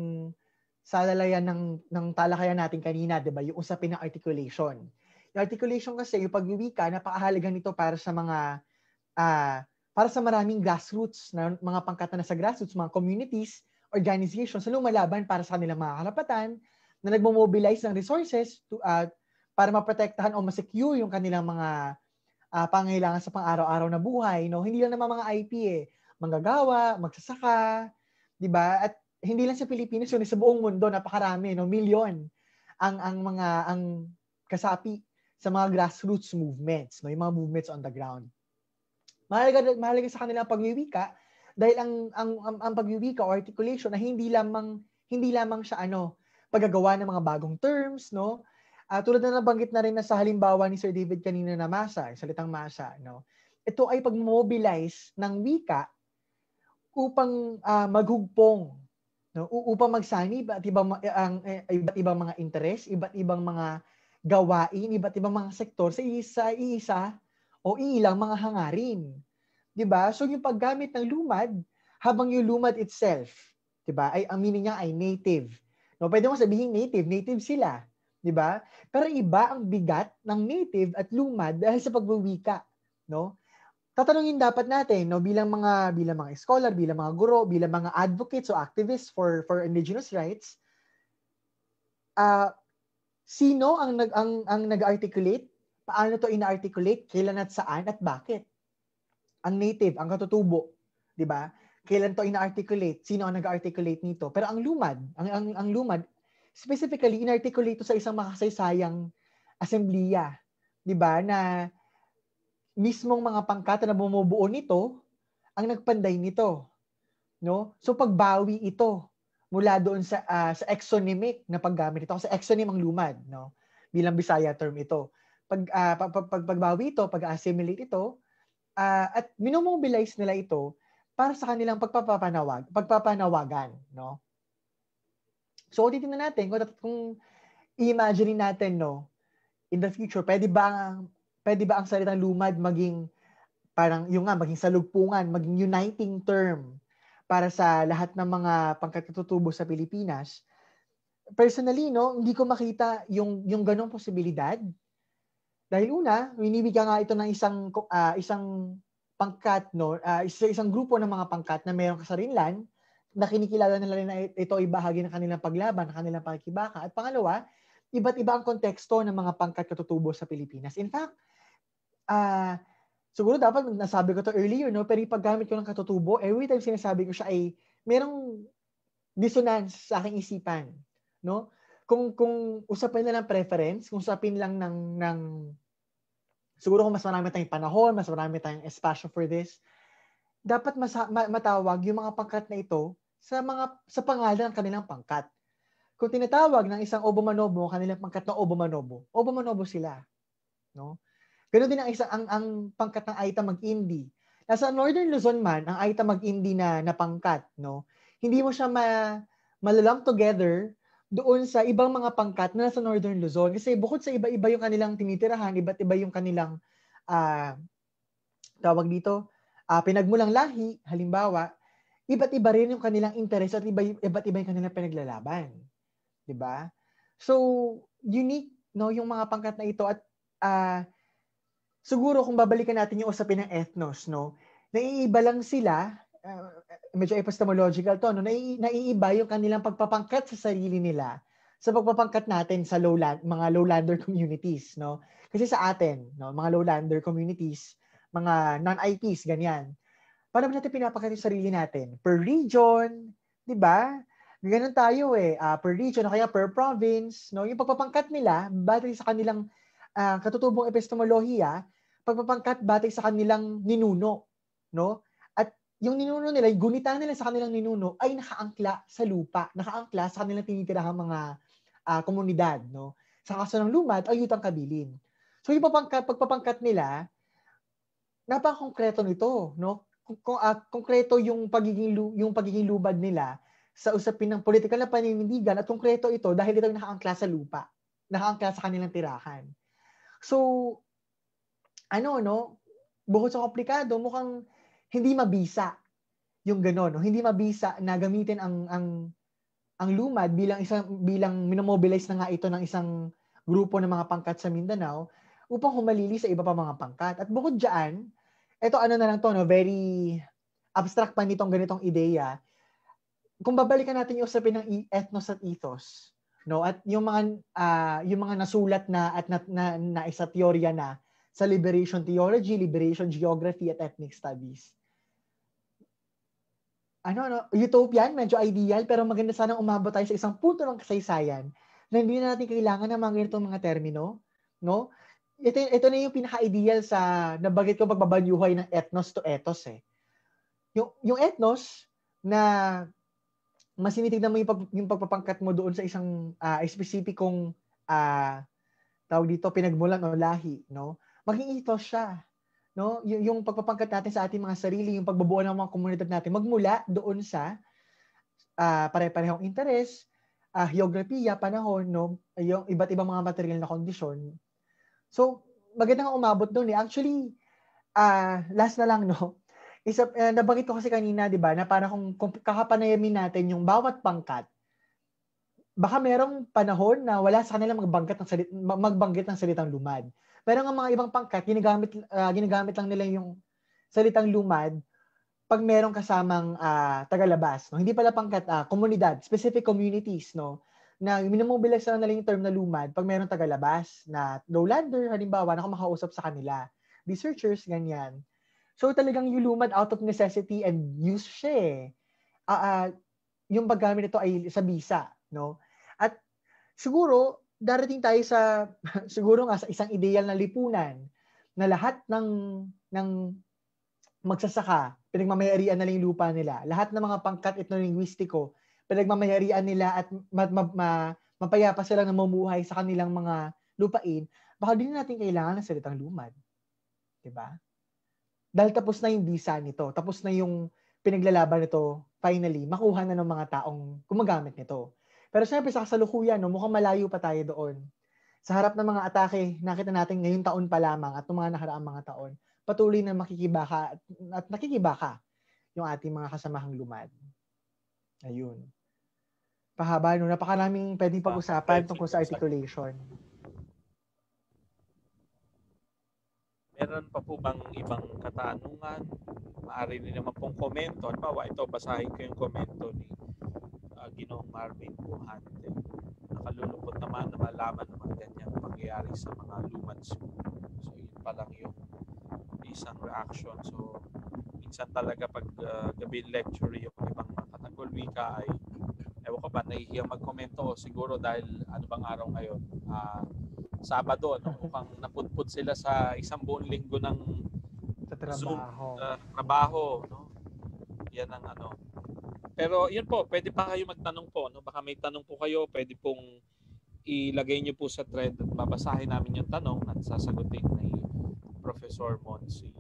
salalayan ng ng talakayan natin kanina, 'di ba? Yung usapin ng articulation articulation kasi, yung pagwiwika, napakahalaga nito para sa mga, uh, para sa maraming grassroots, na, mga pangkat na sa grassroots, mga communities, organizations sa lumalaban para sa kanilang mga karapatan, na nagmobilize ng resources to, uh, para maprotektahan o masecure yung kanilang mga uh, ah, pangailangan sa pang-araw-araw na buhay. No? Hindi lang naman mga IP eh. Manggagawa, magsasaka, di ba? At hindi lang sa Pilipinas yun, sa buong mundo, napakarami, no? milyon ang, ang mga ang kasapi sa mga grassroots movements, no? yung mga movements on the ground. Mahalaga, mahalaga sa kanila ang pagwiwika dahil ang, ang, ang, ang pagwiwika o articulation na hindi lamang, hindi lamang siya ano, paggagawa ng mga bagong terms, no? Uh, tulad na nabanggit na rin na sa halimbawa ni Sir David kanina na masa, salitang masa, no? Ito ay pagmobilize ng wika upang uh, maghugpong, no? upang magsanib at ibang, ang, eh, iba't ibang mga interes, iba't ibang mga gawain, iba't ibang mga sektor sa isa-isa o ilang mga hangarin. 'Di ba? So yung paggamit ng lumad habang yung lumad itself, 'di ba? Ay ang meaning niya ay native. No, pwede mo sabihin native, native sila, 'di ba? Pero iba ang bigat ng native at lumad dahil sa pagwiwika, no? Tatanungin dapat natin no bilang mga bilang mga scholar, bilang mga guro, bilang mga advocates o activists for for indigenous rights, uh, Sino ang nag ang, ang nag-articulate? Paano to inarticulate? Kailan at saan at bakit? Ang native, ang katutubo, 'di ba? Kailan to inarticulate? Sino ang nag-articulate nito? Pero ang lumad, ang ang, ang lumad specifically inarticulate to sa isang makasaysayang assembleya, 'di ba? Na mismong mga pangkata na bumubuo nito ang nagpanday nito. No? So pagbawi ito mula doon sa uh, sa exonymic na paggamit ito kasi exonym ang lumad no bilang Bisaya term ito pag uh, pag, pag, pag pagbawi ito pag-assimilate ito uh, at minomobilize nila ito para sa kanilang pagpapanawag pagpapanawagan no so titingnan natin kung, kung imagine natin no in the future pwede ba pwede ba ang salitang lumad maging parang yung nga maging salugpungan maging uniting term para sa lahat ng mga pangkatutubo sa Pilipinas. Personally, no, hindi ko makita yung, yung ganong posibilidad. Dahil una, winibigyan nga ito ng isang, uh, isang pangkat, no, uh, isa, isang grupo ng mga pangkat na mayroong kasarinlan na kinikilala nila na ito ay bahagi ng kanilang paglaban, ng kanilang pakikibaka. At pangalawa, iba't iba ang konteksto ng mga pangkat katutubo sa Pilipinas. In fact, uh, siguro dapat nasabi ko to earlier, no? Pero yung paggamit ko ng katutubo, every time sinasabi ko siya ay merong dissonance sa aking isipan, no? Kung kung usapin na lang preference, kung usapin lang ng ng siguro kung mas marami tayong panahon, mas marami tayong espasyo for this, dapat mas, ma, matawag yung mga pangkat na ito sa mga sa pangalan ng kanilang pangkat. Kung tinatawag ng isang obomanobo, kanilang pangkat na obomanobo, obomanobo sila, no? Ganun din ang isa ang ang pangkat ng item mag-indie. Nasa Northern Luzon man, ang item mag-indie na na pangkat, no? Hindi mo siya ma malalump together doon sa ibang mga pangkat na nasa Northern Luzon kasi bukod sa iba-iba yung kanilang tinitirahan, iba't iba yung kanilang uh, tawag dito, uh, pinagmulang lahi, halimbawa, iba't iba rin yung kanilang interes at iba, iba't iba yung kanilang pinaglalaban. 'Di ba? So, unique no yung mga pangkat na ito at uh, siguro kung babalikan natin yung usapin ng ethnos, no? Naiiba lang sila, uh, medyo epistemological to, no? Nai, naiiba yung kanilang pagpapangkat sa sarili nila sa pagpapangkat natin sa lowland, mga lowlander communities, no? Kasi sa atin, no, mga lowlander communities, mga non-IPs, ganyan. Paano ba natin pinapakita yung sarili natin? Per region, di ba? Ganun tayo eh, uh, per region o kaya per province, no? Yung pagpapangkat nila, batay sa kanilang uh, katutubong epistemolohiya, pagpapangkat batay sa kanilang ninuno, no? At yung ninuno nila, yung gunita nila sa kanilang ninuno ay nakaangkla sa lupa, nakaangkla sa kanilang tinitirahang mga uh, komunidad, no? Sa kaso ng lumad, ay yutang kabilin. So yung pagpapangkat, pagpapangkat nila, napakongkreto nito, no? Kung, uh, ah, konkreto yung pagiging yung pagiging lubad nila sa usapin ng political na paninindigan at konkreto ito dahil ito nakaangkla sa lupa, nakaangkla sa kanilang tirahan. So, ano, no, bukod sa komplikado, mukhang hindi mabisa yung gano'n. No? Hindi mabisa na gamitin ang, ang, ang lumad bilang isang bilang minomobilize na nga ito ng isang grupo ng mga pangkat sa Mindanao upang humalili sa iba pa mga pangkat. At bukod diyan, ito ano na lang to, no, very abstract pa nitong ganitong ideya. Kung babalikan natin yung usapin ng ethnos at ethos, no, at yung mga uh, yung mga nasulat na at na, na, na isa teorya na sa liberation theology, liberation geography, at ethnic studies. Ano, ano, utopian, medyo ideal, pero maganda sana umabot tayo sa isang punto ng kasaysayan na hindi na natin kailangan ng mga ganitong mga termino, no? Ito, ito na yung pinaka-ideal sa nabagit ko pagbabanyuhay ng ethnos to ethos eh. Yung, yung ethnos na mas tinitignan mo yung, pag, yung pagpapangkat mo doon sa isang uh, kong uh, tawag dito pinagmulan o lahi, no? maging ito siya. No? Y- yung pagpapangkat natin sa ating mga sarili, yung pagbubuo ng mga komunidad natin, magmula doon sa uh, pare-parehong interes, uh, ah, geografiya, panahon, no? yung iba't ibang mga material na kondisyon. So, maganda nga umabot doon. Eh. Actually, uh, last na lang, no? Isa, uh, nabanggit ko kasi kanina, di ba, na para kung, kung kakapanayamin natin yung bawat pangkat, baka merong panahon na wala sa kanila magbanggit ng, salit, magbanggit ng salitang lumad. Pero ang mga ibang pangkat, ginagamit, uh, ginagamit lang nila yung salitang lumad pag merong kasamang uh, tagalabas. No? Hindi pala pangkat, uh, komunidad, specific communities, no? na minamobilize na lang yung term na lumad pag merong tagalabas na lowlander, halimbawa, na kumakausap sa kanila. Researchers, ganyan. So talagang yung lumad out of necessity and use siya eh. Uh, uh, yung paggamit nito ay sa visa, no? At siguro darating tayo sa siguro nga sa isang ideal na lipunan na lahat ng ng magsasaka pinagmamayarian na lang yung lupa nila. Lahat ng mga pangkat etnolinguistiko pinagmamayarian nila at ma, ma, ma, mapayapa silang namumuhay sa kanilang mga lupain, baka din natin kailangan ng salitang lumad. 'Di ba? Dahil tapos na yung bisa nito, tapos na yung pinaglalaban nito, finally, makuha na ng mga taong gumagamit nito. Pero syempre sa kasalukuyan, no, mukhang malayo pa tayo doon. Sa harap ng mga atake, nakita natin ngayong taon pa lamang at ng mga nakaraang mga taon, patuloy na makikibaka at, at nakikibaka yung ating mga kasamahang lumad. Ayun. Pahaba, no? Napakaraming pwedeng ah, pag-usapan tungkol sa articulation. Meron pa po bang ibang katanungan? Maaari niyo naman pong komento. Ano ba, ito, basahin ko yung komento ni uh, Ginoong Marvin Buhante. Nakalulungkot naman na malaman ng mga ganyan pangyayari sa mga lumad So yun pa lang yung isang reaction. So minsan talaga pag uh, gabi lecture yung ibang mga katanggol wika ay ewan ko ba, nahihiya magkomento o siguro dahil ano bang araw ngayon, uh, Sabado, no? mukhang naputput sila sa isang buong linggo ng sa trabaho. Zoom, uh, trabaho. No? Yan ang ano, pero yun po, pwede pa kayo magtanong po. No? Baka may tanong po kayo, pwede pong ilagay nyo po sa thread at babasahin namin yung tanong at sasagutin ni Professor Monsi.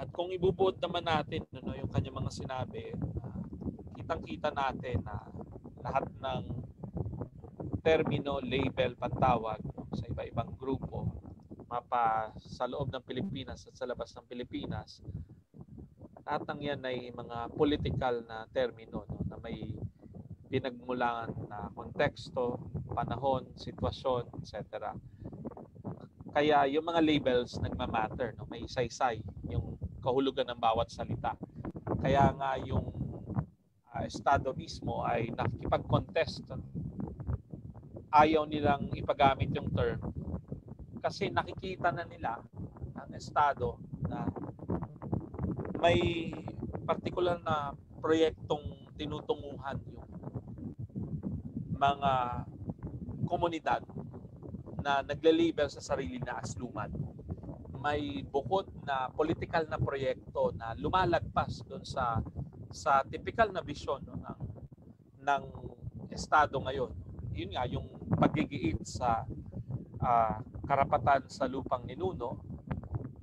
At kung ibubuod naman natin ano, yung kanyang mga sinabi, uh, kitang-kita natin na lahat ng termino, label, pantawag sa iba-ibang grupo mapa sa loob ng Pilipinas at sa labas ng Pilipinas atang yan ay mga political na termino no, na may pinagmulan na konteksto, panahon, sitwasyon, etc. Kaya yung mga labels nagmamatter, no? may saysay yung kahulugan ng bawat salita. Kaya nga yung uh, estado mismo ay nakikipag-contest. Ayaw nilang ipagamit yung term kasi nakikita na nila ang estado na may particular na proyektong tinutunguhan yung mga komunidad na nagle-label sa sarili na asluman. May bukod na political na proyekto na lumalagpas doon sa sa typical na bisyon no, ng ng estado ngayon. Yun nga yung pagigiit sa uh, karapatan sa lupang ninuno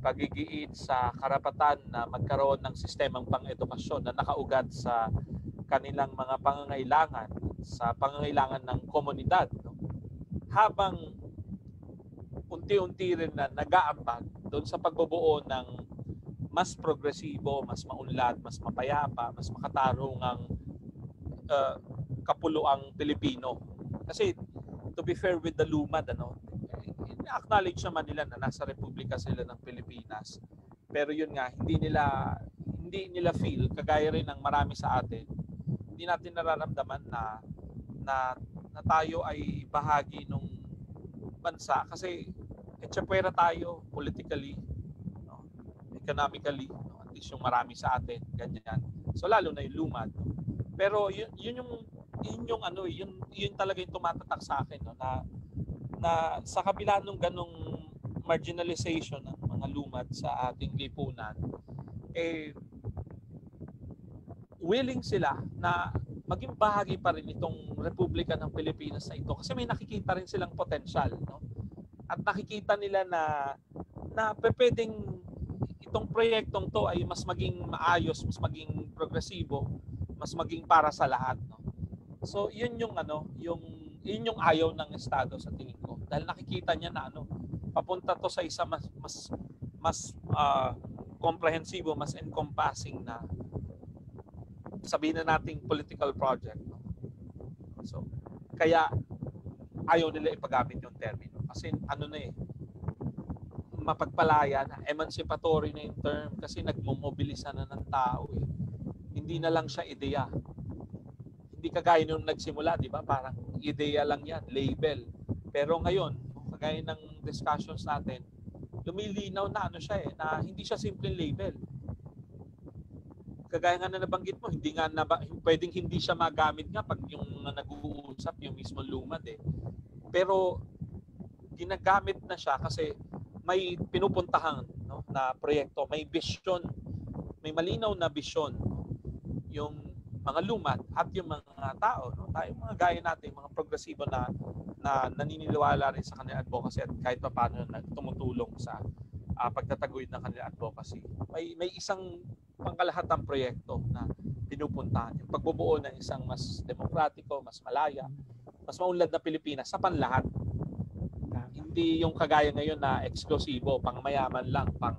pagigiit sa karapatan na magkaroon ng sistemang pang-edukasyon na nakaugat sa kanilang mga pangangailangan sa pangangailangan ng komunidad no? habang unti-unti rin na nag-aambag doon sa pagbubuo ng mas progresibo, mas maunlad, mas mapayapa, mas makatarungang uh, kapuluang Pilipino. Kasi to be fair with the Lumad, ano, na-acknowledge naman nila na nasa Republika sila ng Pilipinas. Pero yun nga, hindi nila hindi nila feel kagaya rin ng marami sa atin. Hindi natin nararamdaman na na, na tayo ay bahagi ng bansa kasi etsapwera tayo politically, no? economically, no? at least yung marami sa atin, ganyan. So lalo na yung lumad. No? Pero yun, yun yung yun yung ano, yun yun talaga yung tumatatak sa akin no na na sa kabila ng ganong marginalization ng mga lumad sa ating lipunan, eh, willing sila na maging bahagi pa rin itong Republika ng Pilipinas na ito kasi may nakikita rin silang potensyal. No? At nakikita nila na na pwedeng itong proyektong to ay mas maging maayos, mas maging progresibo, mas maging para sa lahat. No? So, yun yung ano, yung inyong ayaw ng Estado sa tingin dahil nakikita niya na ano, papunta to sa isa mas mas mas uh, ah, comprehensive mas encompassing na sabihin na nating political project. No? So, kaya ayaw nila ipagamit yung termino. Kasi ano na eh, mapagpalaya na, emancipatory na yung term kasi nagmumobilisan na ng tao eh. Hindi na lang siya ideya. Hindi kagaya nung nagsimula, di ba? Parang ideya lang yan, label pero ngayon, kagaya ng discussions natin, lumilinaw na ano siya eh, na hindi siya simpleng label. Kagaya nga na nabanggit mo, hindi nga na, pwedeng hindi siya magamit nga pag yung nag-uusap, yung mismo lumad eh. Pero ginagamit na siya kasi may pinupuntahan no, na proyekto, may vision, may malinaw na vision yung mga lumad at yung mga tao, no? tayo mga gaya natin, mga progresibo na na naniniwala rin sa kanilang advocacy at kahit pa paano tumutulong sa uh, pagtataguyod ng kanilang advocacy. May, may isang pangkalahatang proyekto na pinupuntahan. Yung pagbubuo ng isang mas demokratiko, mas malaya, mas maunlad na Pilipinas sa panlahat. Hindi yung kagaya ngayon na eksklusibo, pang mayaman lang, pang,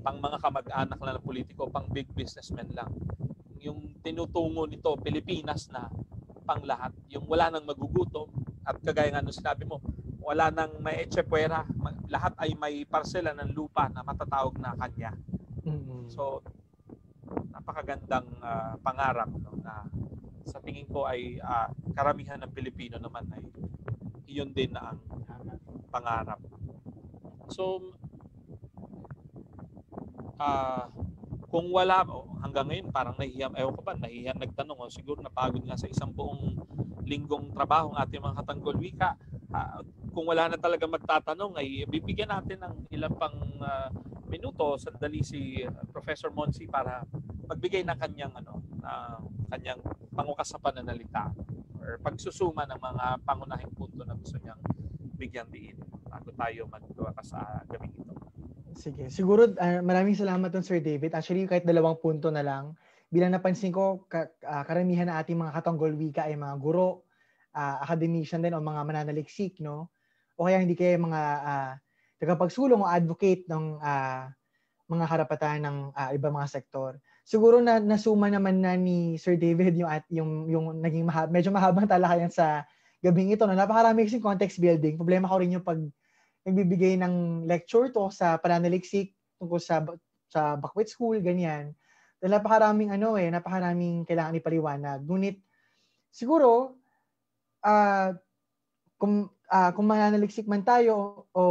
pang mga kamag-anak lang ng politiko, pang big businessman lang. Yung tinutungo nito, Pilipinas na pang lahat. Yung wala nang magugutom, at kagaya nga nung sinabi mo, wala nang may echepuera. Lahat ay may parsela ng lupa na matatawag na kanya. Mm-hmm. So, napakagandang uh, pangarap no, na sa tingin ko ay uh, karamihan ng Pilipino naman ay iyon din na ang pangarap. So, uh, kung wala, oh, hanggang ngayon parang nahihiya, ewan ko ba, nahihiya, nagtanong, oh, siguro napagod nga sa isang buong linggong trabaho ng ating mga katanggol wika. Uh, kung wala na talaga magtatanong ay bibigyan natin ng ilang pang uh, minuto sandali si Professor Monsi para magbigay ng kanyang ano uh, kanyang pangukas sa pananalita or pagsusuma ng mga pangunahing punto na gusto niyang bigyang diin bago tayo magduwa ka sa gabing ito. Sige. Siguro uh, maraming salamat dun, Sir David. Actually, kahit dalawang punto na lang bilang napansin ko, ka, uh, karamihan na ating mga katanggol wika ay mga guro, uh, academician din o mga mananaliksik, no? O kaya hindi kaya mga uh, tagapagsulong o advocate ng uh, mga karapatan ng uh, iba mga sektor. Siguro na nasuma naman na ni Sir David yung at yung yung naging maha, medyo mahabang talakayan sa gabing ito na no? napakarami kasing context building. Problema ko rin yung pag nagbibigay ng lecture to sa pananaliksik tungkol sa sa Bakwit School ganyan napakaraming ano eh, napakaraming kailangan ipaliwanag. Ngunit siguro uh, kung uh, kung mananaliksik man tayo o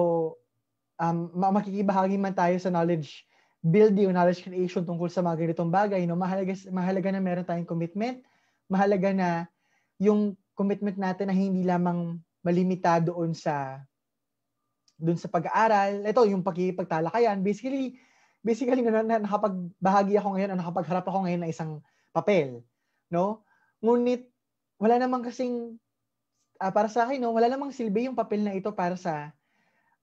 um, makikibahagi man tayo sa knowledge building o knowledge creation tungkol sa mga ganitong bagay, no, mahalaga, mahalaga na meron tayong commitment, mahalaga na yung commitment natin na hindi lamang malimita doon sa doon sa pag-aaral. Ito, yung pagkikipagtalakayan. Basically, basically na, na nakapagbahagi ako ngayon o nakapagharap ako ngayon ng isang papel, no? Ngunit wala namang kasing uh, para sa akin, no, wala namang silbi yung papel na ito para sa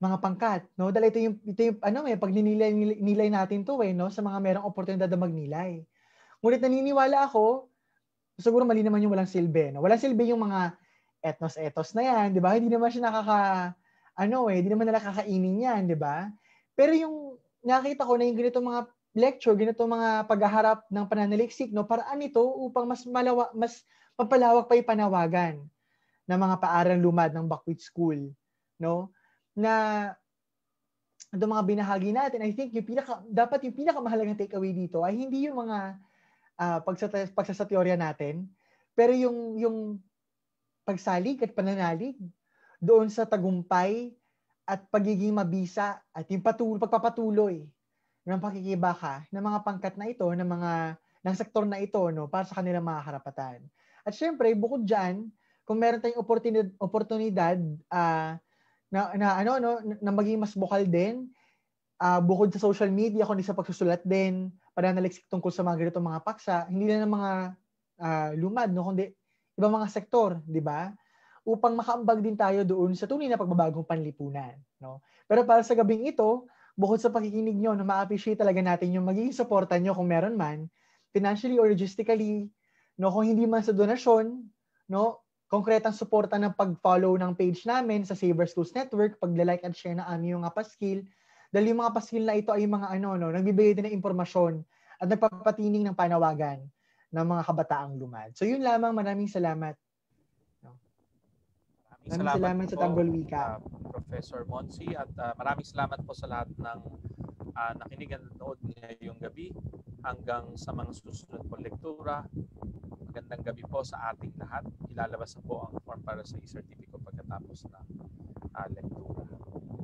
mga pangkat, no? Dahil ito yung ito yung ano, eh, pag ninilay nilay natin to, eh, no, sa mga merong oportunidad na magnilay. Ngunit naniniwala ako, siguro mali naman yung walang silbi, no? Walang silbi yung mga etnos ethos na yan, di ba? Hindi naman siya nakaka, ano eh, hindi naman nila kakainin yan, di ba? Pero yung nakita ko na yung ganitong mga lecture, ganitong mga paghaharap ng pananaliksik, no, paraan nito upang mas malawa, mas papalawak pa ipanawagan ng mga paarang lumad ng Buckwheat School, no? Na itong mga binahagi natin, I think yung pinaka, dapat yung pinakamahalagang takeaway dito ay hindi yung mga uh, ah, pagsat- pagsasateorya natin, pero yung, yung pagsalig at pananalig doon sa tagumpay at pagiging mabisa at yung patul pagpapatuloy ng pakikibaka ng mga pangkat na ito, ng mga ng sektor na ito no para sa kanilang mga karapatan. At syempre, bukod diyan, kung meron tayong oportunidad oportunidad uh, na, na ano no na maging mas bukal din uh, bukod sa social media kundi sa pagsusulat din, para pananaliksik tungkol sa mga ganitong mga paksa, hindi lang ng mga uh, lumad no kundi ibang mga sektor, di ba? upang makaambag din tayo doon sa tunay na pagbabagong panlipunan. No? Pero para sa gabing ito, bukod sa pakikinig nyo, na ma-appreciate talaga natin yung magiging suporta nyo kung meron man, financially or logistically, no, kung hindi man sa donasyon, no, konkretang suporta ng pag-follow ng page namin sa Saber Schools Network, pag like at share na aming mga paskil. Dahil yung mga paskil na ito ay mga ano, no, nagbibigay din ng impormasyon at nagpapatining ng panawagan ng mga kabataang lumad. So yun lamang, maraming salamat. Maraming salamat, salamat po, sa Tanggol Wika. Uh, Professor Monsi at uh, maraming salamat po sa lahat ng uh, nakinig at nanood ngayong gabi hanggang sa mga susunod po lektura. Magandang gabi po sa ating lahat. Ilalabas na po ang form para sa e-certificate pagkatapos ng uh, lektura.